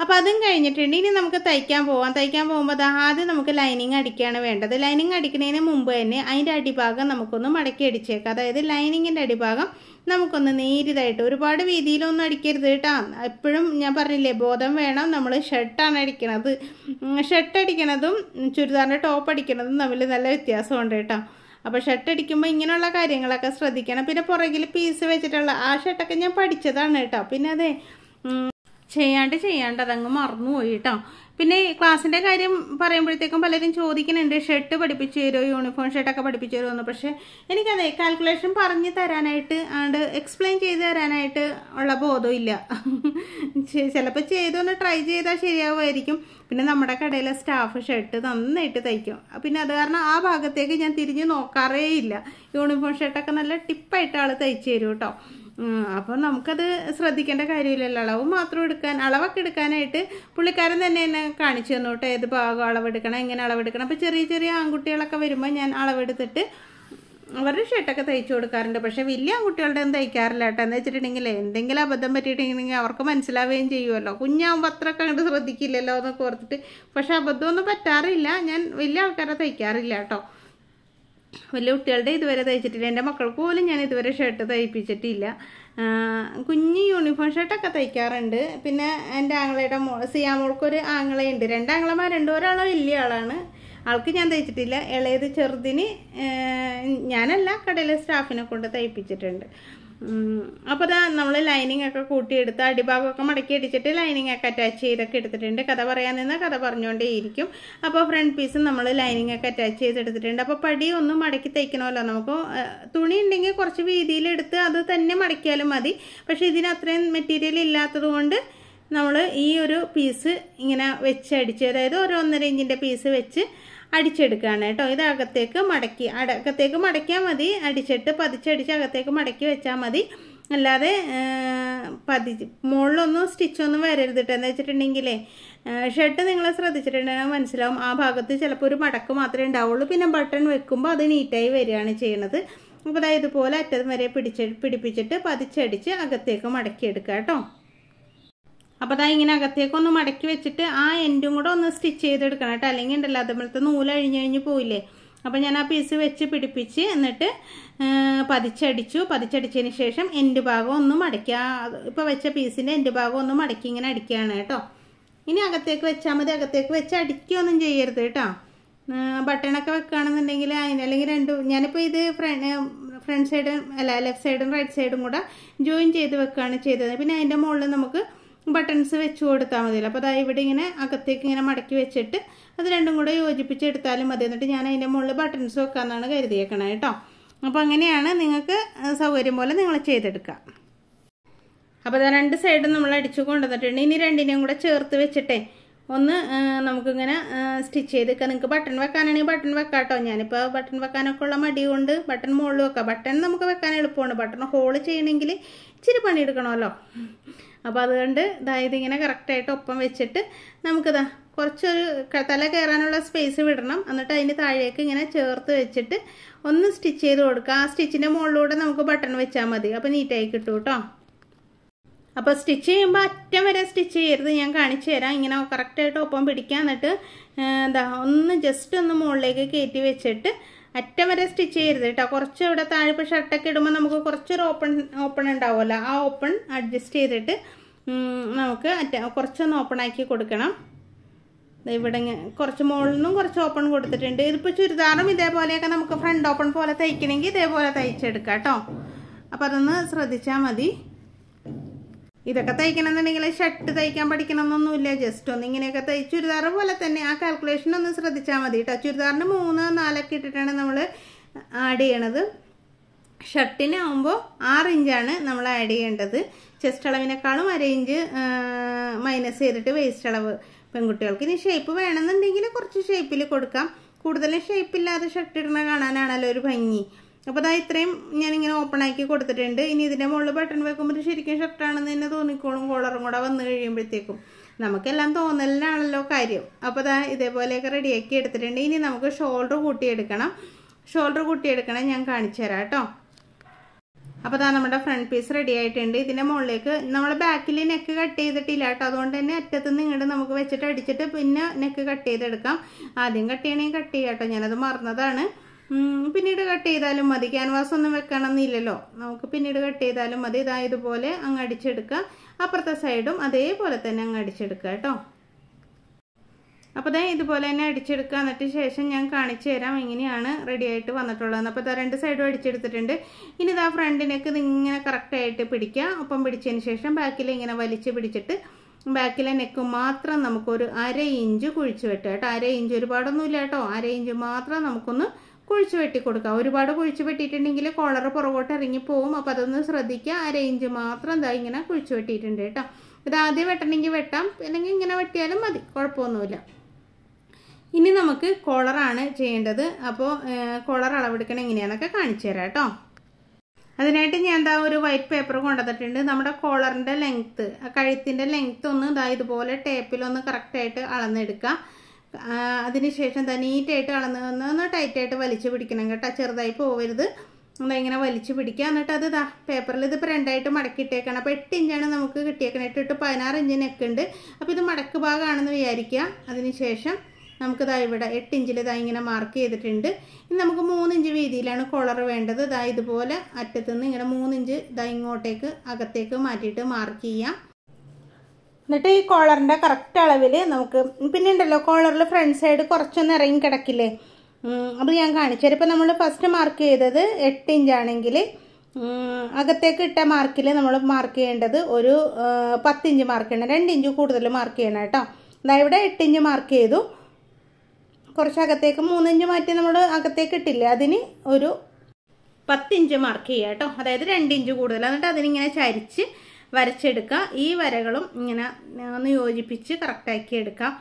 അപ്പോൾ അതും കഴിഞ്ഞിട്ടുണ്ട് ഇനി നമുക്ക് തയ്ക്കാൻ പോവാം തയ്ക്കാൻ പോകുമ്പോൾ അത് ആദ്യം നമുക്ക് ലൈനിങ് അടിക്കുകയാണ് വേണ്ടത് ലൈനിങ് അടിക്കുന്നതിന് മുമ്പ് തന്നെ അതിൻ്റെ അടിഭാഗം നമുക്കൊന്ന് മടക്കി അടിച്ചേക്കാം അതായത് ലൈനിങ്ങിൻ്റെ അടിഭാഗം നമുക്കൊന്ന് നേരിതായിട്ട് ഒരുപാട് വീതിയിലൊന്നും അടിക്കരുത് കേട്ടോ എപ്പോഴും ഞാൻ പറഞ്ഞില്ലേ ബോധം വേണം നമ്മൾ ഷർട്ടാണ് അടിക്കണത് ഷർട്ട് അടിക്കണതും ചുരിദാറിൻ്റെ ടോപ്പ് അടിക്കണതും തമ്മിൽ നല്ല വ്യത്യാസമുണ്ട് കേട്ടോ അപ്പോൾ ഷർട്ട് അടിക്കുമ്പോൾ ഇങ്ങനെയുള്ള കാര്യങ്ങളൊക്കെ ശ്രദ്ധിക്കണം പിന്നെ പുറകിൽ പീസ് വെച്ചിട്ടുള്ള ആ ഷർട്ടൊക്കെ ഞാൻ പഠിച്ചതാണ് കേട്ടോ പിന്നെ അതെ ചെയ്യാണ്ട് ചെയ്യാണ്ട് അതങ്ങ് മറന്നുപോയി കേട്ടോ പിന്നെ ക്ലാസ്സിൻ്റെ കാര്യം പറയുമ്പോഴത്തേക്കും പലരും ചോദിക്കുന്നുണ്ട് ഷർട്ട് പഠിപ്പിച്ചു തരുമോ യൂണിഫോം ഷർട്ടൊക്കെ പഠിപ്പിച്ചു തരുമോ എന്ന് പക്ഷേ എനിക്കതെ കാൽക്കുലേഷൻ പറഞ്ഞു തരാനായിട്ട് ആണ്ട് എക്സ്പ്ലെയിൻ ചെയ്ത് തരാനായിട്ട് ഉള്ള ബോധമില്ല ചിലപ്പോൾ ചെയ്തൊന്ന് ട്രൈ ചെയ്താൽ ശരിയാവുമായിരിക്കും പിന്നെ നമ്മുടെ കടയിലെ സ്റ്റാഫ് ഷർട്ട് നന്നായിട്ട് തയ്ക്കും പിന്നെ അത് കാരണം ആ ഭാഗത്തേക്ക് ഞാൻ തിരിഞ്ഞ് നോക്കാറേ ഇല്ല യൂണിഫോം ഷർട്ടൊക്കെ നല്ല ടിപ്പായിട്ട് ആൾ തയ്ച്ചു തരും കേട്ടോ അപ്പോൾ നമുക്കത് ശ്രദ്ധിക്കേണ്ട കാര്യമില്ലല്ലോ അളവ് മാത്രം എടുക്കാൻ അളവൊക്കെ എടുക്കാനായിട്ട് പുള്ളിക്കാരൻ തന്നെ എന്നെ കാണിച്ചു തന്നു കേട്ടോ ഏത് ഭാഗം അളവെടുക്കണം എങ്ങനെ അളവെടുക്കണം അപ്പോൾ ചെറിയ ചെറിയ ആൺകുട്ടികളൊക്കെ വരുമ്പോൾ ഞാൻ അളവെടുത്തിട്ട് അവരുടെ ഷർട്ടൊക്കെ തയ്ച്ചു കൊടുക്കാറുണ്ട് പക്ഷേ വലിയ ആൺകുട്ടികളുടെ ഒന്നും തയ്ക്കാറില്ല കേട്ടോ എന്ന് വെച്ചിട്ടുണ്ടെങ്കിൽ എന്തെങ്കിലും അബദ്ധം പറ്റിയിട്ടുണ്ടെങ്കിൽ അവർക്ക് മനസ്സിലാവുകയും ചെയ്യുമല്ലോ കുഞ്ഞാവുമ്പോൾ അത്രയൊക്കെ അങ്ങോട്ട് ശ്രദ്ധിക്കില്ലല്ലോ എന്നൊക്കെ ഓർത്തിട്ട് പക്ഷേ അബദ്ധമൊന്നും പറ്റാറില്ല ഞാൻ വലിയ ആൾക്കാരെ തയ്ക്കാറില്ല കേട്ടോ വലിയ കുട്ടികളുടെ ഇതുവരെ തയ്ച്ചിട്ടില്ല എൻ്റെ മക്കൾക്ക് പോലും ഞാൻ ഇതുവരെ ഷർട്ട് തയ്പ്പിച്ചിട്ടില്ല കുഞ്ഞ് യൂണിഫോം ഷർട്ടൊക്കെ തയ്ക്കാറുണ്ട് പിന്നെ എൻ്റെ ആങ്ങളയുടെ മോ സിയാ മോൾക്കൊരു ആങ്ങളയുണ്ട് രണ്ട് ആങ്ങളമാരുണ്ട് ഒരാളോ വലിയ ആളാണ് ആൾക്ക് ഞാൻ തയ്ച്ചിട്ടില്ല ഇളയത് ചെറുതിന് ഞാനല്ല കടയിലെ സ്റ്റാഫിനെ കൊണ്ട് തയ്പ്പിച്ചിട്ടുണ്ട് അപ്പോൾ ഇതാ നമ്മൾ ലൈനിങ് ഒക്കെ കൂട്ടിയെടുത്ത് അടിഭാഗമൊക്കെ മടക്കി അടിച്ചിട്ട് ലൈനിങ് ഒക്കെ അറ്റാച്ച് ചെയ്തൊക്കെ എടുത്തിട്ടുണ്ട് കഥ പറയാൻ നിന്ന് കഥ പറഞ്ഞുകൊണ്ടേയിരിക്കും അപ്പോൾ ഫ്രണ്ട് പീസും നമ്മൾ ലൈനിങ് ഒക്കെ അറ്റാച്ച് ചെയ്തെടുത്തിട്ടുണ്ട് അപ്പോൾ പടി ഒന്നും മടക്കി തയ്ക്കണമല്ലോ നമുക്ക് തുണി ഉണ്ടെങ്കിൽ കുറച്ച് വീതിയിലെടുത്ത് അത് തന്നെ മടക്കിയാലും മതി പക്ഷേ ഇതിന് അത്രയും മെറ്റീരിയൽ ഇല്ലാത്തത് കൊണ്ട് നമ്മൾ ഈ ഒരു പീസ് ഇങ്ങനെ വെച്ച് അടിച്ച് അതായത് ഒരു ഒന്നര ഇഞ്ചിൻ്റെ പീസ് വെച്ച് അടിച്ചെടുക്കുകയാണ് കേട്ടോ ഇത് അകത്തേക്ക് മടക്കി അകത്തേക്ക് മടക്കിയാൽ മതി അടിച്ചിട്ട് പതിച്ചടിച്ച് അകത്തേക്ക് മടക്കി വെച്ചാൽ മതി അല്ലാതെ പതി മുകളിലൊന്നും സ്റ്റിച്ചൊന്നും വരരുത് കേട്ടോ എന്ന് വെച്ചിട്ടുണ്ടെങ്കിലേ ഷർട്ട് നിങ്ങൾ ശ്രദ്ധിച്ചിട്ടുണ്ടെങ്കിൽ മനസ്സിലാവും ആ ഭാഗത്ത് ചിലപ്പോൾ ഒരു മടക്ക് മാത്രമേ ഉണ്ടാവുള്ളൂ പിന്നെ ബട്ടൺ വെക്കുമ്പോൾ അത് നീറ്റായി വരികയാണ് ചെയ്യണത് അപ്പോൾ അതായത് ഇതുപോലെ അറ്റം വരെ പിടിച്ച് പിടിപ്പിച്ചിട്ട് പതിച്ചടിച്ച് അകത്തേക്ക് മടക്കിയെടുക്കുക കേട്ടോ അപ്പോൾ അതാ ഇങ്ങനെ അകത്തേക്കൊന്ന് മടക്കി വെച്ചിട്ട് ആ എൻഡും കൂടെ ഒന്ന് സ്റ്റിച്ച് ചെയ്തെടുക്കണം കേട്ടോ അല്ലെങ്കിൽ ഉണ്ടല്ലോ അതുപോലത്തെ നൂല് അഴിഞ്ഞ് കഴിഞ്ഞ് പോയില്ലേ അപ്പോൾ ഞാൻ ആ പീസ് വെച്ച് പിടിപ്പിച്ച് എന്നിട്ട് പതിച്ചടിച്ചു പതിച്ചടിച്ചതിന് ശേഷം എൻഡ് ഭാഗം ഒന്ന് മടക്കി ഇപ്പോൾ വെച്ച പീസിൻ്റെ എൻ്റെ ഭാഗം ഒന്ന് മടക്കി ഇങ്ങനെ അടിക്കുകയാണ് കേട്ടോ ഇനി അകത്തേക്ക് വെച്ചാൽ മതി അകത്തേക്ക് വെച്ച് അടിക്കുകയൊന്നും ചെയ്യരുത് കേട്ടോ ബട്ടണൊക്കെ വെക്കുകയാണെന്നുണ്ടെങ്കിൽ അതിന് അല്ലെങ്കിൽ രണ്ട് ഞാനിപ്പോൾ ഇത് ഫ്രണ്ട് ഫ്രണ്ട് സൈഡും അല്ല ലെഫ്റ്റ് സൈഡും റൈറ്റ് സൈഡും കൂടെ ജോയിൻ ചെയ്ത് വെക്കുകയാണ് ചെയ്തത് പിന്നെ അതിൻ്റെ മുകളിൽ നമുക്ക് ബട്ടൺസ് വെച്ച് കൊടുത്താൽ മതിയല്ലോ അപ്പോൾ അതായത് ഇവിടെ ഇങ്ങനെ അകത്തേക്ക് ഇങ്ങനെ മടക്കി വെച്ചിട്ട് അത് രണ്ടും കൂടെ യോജിപ്പിച്ചെടുത്താലും മതി എന്നിട്ട് ഞാൻ അതിൻ്റെ മുകളിൽ ബട്ടൺസ് വെക്കാമെന്നാണ് കരുതിയേക്കണത് കേട്ടോ അപ്പോൾ അങ്ങനെയാണ് നിങ്ങൾക്ക് സൗകര്യം പോലെ നിങ്ങൾ ചെയ്തെടുക്കുക അപ്പോൾ അതാ രണ്ട് സൈഡും നമ്മൾ അടിച്ചു കൊണ്ടുവന്നിട്ടുണ്ട് ഇനി രണ്ടിനെയും കൂടെ ചേർത്ത് വെച്ചിട്ടേ ഒന്ന് നമുക്കിങ്ങനെ സ്റ്റിച്ച് ചെയ്തെടുക്കാം നിങ്ങൾക്ക് ബട്ടൺ വെക്കാനാണെങ്കിൽ ബട്ടൺ വെക്കാം കേട്ടോ ഞാനിപ്പോൾ ബട്ടൺ വെക്കാനൊക്കെ ഉള്ള മടി കൊണ്ട് ബട്ടൺ മുകളിൽ വെക്കാം ബട്ടൺ നമുക്ക് വെക്കാൻ എളുപ്പമാണ് ബട്ടൺ ഹോൾ ചെയ്യണമെങ്കിൽ ഇച്ചിരി പണിയെടുക്കണമല്ലോ അപ്പോൾ അതുകൊണ്ട് അതായത് ഇങ്ങനെ കറക്റ്റായിട്ട് ഒപ്പം വെച്ചിട്ട് നമുക്കിതാ കുറച്ചൊരു തല കയറാനുള്ള സ്പേസ് വിടണം എന്നിട്ട് അതിന് താഴേക്ക് ഇങ്ങനെ ചേർത്ത് വെച്ചിട്ട് ഒന്ന് സ്റ്റിച്ച് ചെയ്ത് കൊടുക്കുക ആ സ്റ്റിച്ചിൻ്റെ മുകളിലൂടെ നമുക്ക് ബട്ടൺ വെച്ചാൽ മതി അപ്പോൾ നീറ്റായി കിട്ടും കേട്ടോ അപ്പോൾ സ്റ്റിച്ച് ചെയ്യുമ്പോൾ അറ്റം വരെ സ്റ്റിച്ച് ചെയ്യരുത് ഞാൻ കാണിച്ചു തരാം ഇങ്ങനെ കറക്റ്റായിട്ട് ഒപ്പം പിടിക്കാൻ എന്നിട്ട് എന്താ ഒന്ന് ജസ്റ്റ് ഒന്ന് മുകളിലേക്ക് കയറ്റി വെച്ചിട്ട് അറ്റം വരെ സ്റ്റിച്ച് ചെയ്യരുത് കേട്ടോ കുറച്ച് ഇവിടെ താഴെ ഇപ്പോൾ ഷർട്ടൊക്കെ ഇടുമ്പോൾ നമുക്ക് കുറച്ചൊരു ഓപ്പൺ ഓപ്പൺ ഉണ്ടാവുമല്ലോ ആ ഓപ്പൺ അഡ്ജസ്റ്റ് ചെയ്തിട്ട് നമുക്ക് അറ്റം കുറച്ചൊന്ന് ഓപ്പൺ ആക്കി കൊടുക്കണം ഇവിടെ കുറച്ച് മുകളിൽ നിന്നും കുറച്ച് ഓപ്പൺ കൊടുത്തിട്ടുണ്ട് ഇതിപ്പോൾ ചുരിദാറും ഇതേപോലെയൊക്കെ നമുക്ക് ഫ്രണ്ട് ഓപ്പൺ പോലെ തയ്ക്കണമെങ്കിൽ ഇതേപോലെ തയ്ച്ചെടുക്കാം കേട്ടോ അപ്പോൾ അതൊന്ന് ശ്രദ്ധിച്ചാൽ മതി ഇതൊക്കെ എന്നുണ്ടെങ്കിൽ ഷർട്ട് തയ്ക്കാൻ എന്നൊന്നുമില്ല ജസ്റ്റ് ഒന്ന് ഇങ്ങനെയൊക്കെ തയ്ച്ച് ചുരിദാർ പോലെ തന്നെ ആ കാൽക്കുലേഷൻ ഒന്ന് ശ്രദ്ധിച്ചാൽ മതി കേട്ടോ ചുരിദാറിന് മൂന്ന് നാലൊക്കെ ഇട്ടിട്ടാണ് നമ്മൾ ആഡ് ചെയ്യണത് ഷർട്ടിനാവുമ്പോൾ ആറ് ഇഞ്ചാണ് നമ്മൾ ആഡ് ചെയ്യേണ്ടത് ചെസ്റ്റ് അളവിനേക്കാളും അര ഇഞ്ച് മൈനസ് ചെയ്തിട്ട് വേസ്റ്റ് അളവ് പെൺകുട്ടികൾക്ക് ഇനി ഷേപ്പ് വേണമെന്നുണ്ടെങ്കിൽ കുറച്ച് ഷേപ്പിൽ കൊടുക്കാം കൂടുതലും ഷേപ്പില്ലാതെ ഷർട്ട് ഇടുന്ന കാണാനാണല്ലോ ഒരു ഭംഗി അപ്പോൾ അതാ ഇത്രയും ഞാനിങ്ങനെ ഓപ്പൺ ആക്കി കൊടുത്തിട്ടുണ്ട് ഇനി ഇതിൻ്റെ മുകളിൽ ബട്ടൺ വെക്കുമ്പോൾ ശരിക്കും ഷർട്ടാണെന്ന് തന്നെ തോന്നിക്കോളും കോളറും കൂടെ വന്ന് കഴിയുമ്പോഴത്തേക്കും നമുക്കെല്ലാം തോന്നലിനാണല്ലോ കാര്യം അപ്പോൾ അതാ ഇതേപോലെയൊക്കെ റെഡിയാക്കി എടുത്തിട്ടുണ്ട് ഇനി നമുക്ക് ഷോൾഡർ കൂട്ടിയെടുക്കണം ഷോൾഡർ കൂട്ടിയെടുക്കണം ഞാൻ കാണിച്ചു തരാം കേട്ടോ അപ്പോൾ അതാ നമ്മുടെ ഫ്രണ്ട് പീസ് റെഡി ആയിട്ടുണ്ട് ഇതിൻ്റെ മുകളിലേക്ക് നമ്മൾ ബാക്കിൽ നെക്ക് കട്ട് ചെയ്തിട്ടില്ല കേട്ടോ അതുകൊണ്ട് തന്നെ അറ്റത്ത് നിന്ന് ഇങ്ങോട്ട് നമുക്ക് വെച്ചിട്ട് അടിച്ചിട്ട് പിന്നെ നെക്ക് കട്ട് ചെയ്തെടുക്കാം ആദ്യം കട്ട് ചെയ്യണമെങ്കിൽ കട്ട് ചെയ്യാം കേട്ടോ ഞാനത് മറന്നതാണ് പിന്നീട് കട്ട് ചെയ്താലും മതി ക്യാൻവാസ് ഒന്നും വെക്കണമെന്നില്ലല്ലോ നമുക്ക് പിന്നീട് കട്ട് ചെയ്താലും മതി ഇതാ ഇതുപോലെ അങ്ങ് അടിച്ചെടുക്കുക അപ്പുറത്തെ സൈഡും അതേപോലെ തന്നെ അങ്ങ് അടിച്ചെടുക്കുക കേട്ടോ അപ്പോൾ ദേ ഇതുപോലെ തന്നെ അടിച്ചെടുക്കുക എന്നിട്ട് ശേഷം ഞാൻ കാണിച്ചു തരാം ഇങ്ങനെയാണ് റെഡി ആയിട്ട് വന്നിട്ടുള്ളത് അപ്പോൾ ഇതാ രണ്ട് സൈഡും അടിച്ചെടുത്തിട്ടുണ്ട് ഇനി ഇതാ ഫ്രണ്ടിനേക്ക് ഇത് ഇങ്ങനെ കറക്റ്റായിട്ട് പിടിക്കുക അപ്പം പിടിച്ചതിന് ശേഷം ബാക്കിൽ ഇങ്ങനെ വലിച്ച് പിടിച്ചിട്ട് ബാക്കിലെ നെക്ക് മാത്രം നമുക്കൊരു അര ഇഞ്ച് കുഴിച്ചു വെട്ടുക കേട്ടോ അര ഇഞ്ച് ഒരുപാടൊന്നുമില്ല കേട്ടോ അര ഇഞ്ച് മാത്രം നമുക്കൊന്ന് കുഴിച്ചു വെട്ടി കൊടുക്കുക ഒരുപാട് കുഴിച്ചു വെട്ടിയിട്ടുണ്ടെങ്കിൽ കോളർ പുറകോട്ട് ഇറങ്ങിപ്പോവും അപ്പോൾ അതൊന്ന് ശ്രദ്ധിക്കുക ആ റേഞ്ച് മാത്രം എന്താ ഇങ്ങനെ കുഴിച്ചു വെട്ടിയിട്ടുണ്ട് കേട്ടോ ഇത് ആദ്യം വെട്ടണമെങ്കിൽ വെട്ടാം അല്ലെങ്കിൽ ഇങ്ങനെ വെട്ടിയാലും മതി കുഴപ്പമൊന്നുമില്ല ഇനി നമുക്ക് കോളറാണ് ചെയ്യേണ്ടത് അപ്പോൾ കോളർ അളവെടുക്കണം എങ്ങനെയാണെന്നൊക്കെ കാണിച്ചു തരാം കേട്ടോ അതിനായിട്ട് ഞാൻ എന്താ ഒരു വൈറ്റ് പേപ്പർ കൊണ്ടുവന്നിട്ടുണ്ട് നമ്മുടെ കോളറിൻ്റെ ലെങ്ത്ത് കഴുത്തിൻ്റെ ലെങ്ത്ത് ഒന്ന് ഇതാ ഇതുപോലെ ടേപ്പിലൊന്ന് കറക്റ്റായിട്ട് അളന്നെടുക്കുക അതിനുശേഷം തന്നെ നീറ്റായിട്ട് അളന്ന് ഒന്ന് ടൈറ്റായിട്ട് വലിച്ചു പിടിക്കണം കേട്ടോ ചെറുതായി പോവരുത് ഇങ്ങനെ വലിച്ചു പിടിക്കുക എന്നിട്ട് അത് ഇതാ പേപ്പറിൽ ഇതിപ്പോൾ രണ്ടായിട്ട് മടക്കിയിട്ടേക്കണം അപ്പോൾ എട്ട് ഇഞ്ചാണ് നമുക്ക് കിട്ടിയേക്കണം എട്ടിട്ട് പതിനാറ് ഇഞ്ചിനൊക്കെ ഉണ്ട് അപ്പോൾ ഇത് മടക്ക് ഭാഗമാണെന്ന് വിചാരിക്കുക അതിനുശേഷം നമുക്കിതാ ഇവിടെ എട്ട് ഇഞ്ചിൽ ഇതാ ഇങ്ങനെ മാർക്ക് ചെയ്തിട്ടുണ്ട് ഇനി നമുക്ക് മൂന്നിഞ്ച് വീതിയിലാണ് കോളർ വേണ്ടത് ഇതാ ഇതുപോലെ അറ്റത്തുനിന്ന് ഇങ്ങനെ മൂന്നിഞ്ച് ഇതാ ഇങ്ങോട്ടേക്ക് അകത്തേക്ക് മാറ്റിയിട്ട് മാർക്ക് ചെയ്യാം എന്നിട്ട് ഈ കോളറിൻ്റെ കറക്റ്റ് അളവിൽ നമുക്ക് പിന്നെ ഉണ്ടല്ലോ കോളറിൽ ഫ്രണ്ട് സൈഡ് കുറച്ചൊന്ന് ഇറങ്ങി കിടക്കില്ലേ അത് ഞാൻ കാണിച്ചു തരാം ഇപ്പോൾ നമ്മൾ ഫസ്റ്റ് മാർക്ക് ചെയ്തത് എട്ട് ഇഞ്ചാണെങ്കിൽ അകത്തേക്ക് ഇട്ട മാർക്കിൽ നമ്മൾ മാർക്ക് ചെയ്യേണ്ടത് ഒരു പത്തിഞ്ച് മാർക്ക് ചെയ്യണം രണ്ട് ഇഞ്ച് കൂടുതൽ മാർക്ക് ചെയ്യണം കേട്ടോ അതായത് ഇവിടെ എട്ടിഞ്ച് മാർക്ക് ചെയ്തു കുറച്ച് അകത്തേക്ക് മൂന്നിഞ്ച് മാറ്റി നമ്മൾ അകത്തേക്ക് ഇട്ടില്ല അതിന് ഒരു പത്തിഞ്ച് മാർക്ക് ചെയ്യാം കേട്ടോ അതായത് രണ്ടിഞ്ച് ഇഞ്ച് കൂടുതൽ എന്നിട്ട് അതിനിങ്ങനെ ചരിച്ച് വരച്ചെടുക്കുക ഈ വരകളും ഇങ്ങനെ ഒന്ന് യോജിപ്പിച്ച് കറക്റ്റാക്കി എടുക്കാം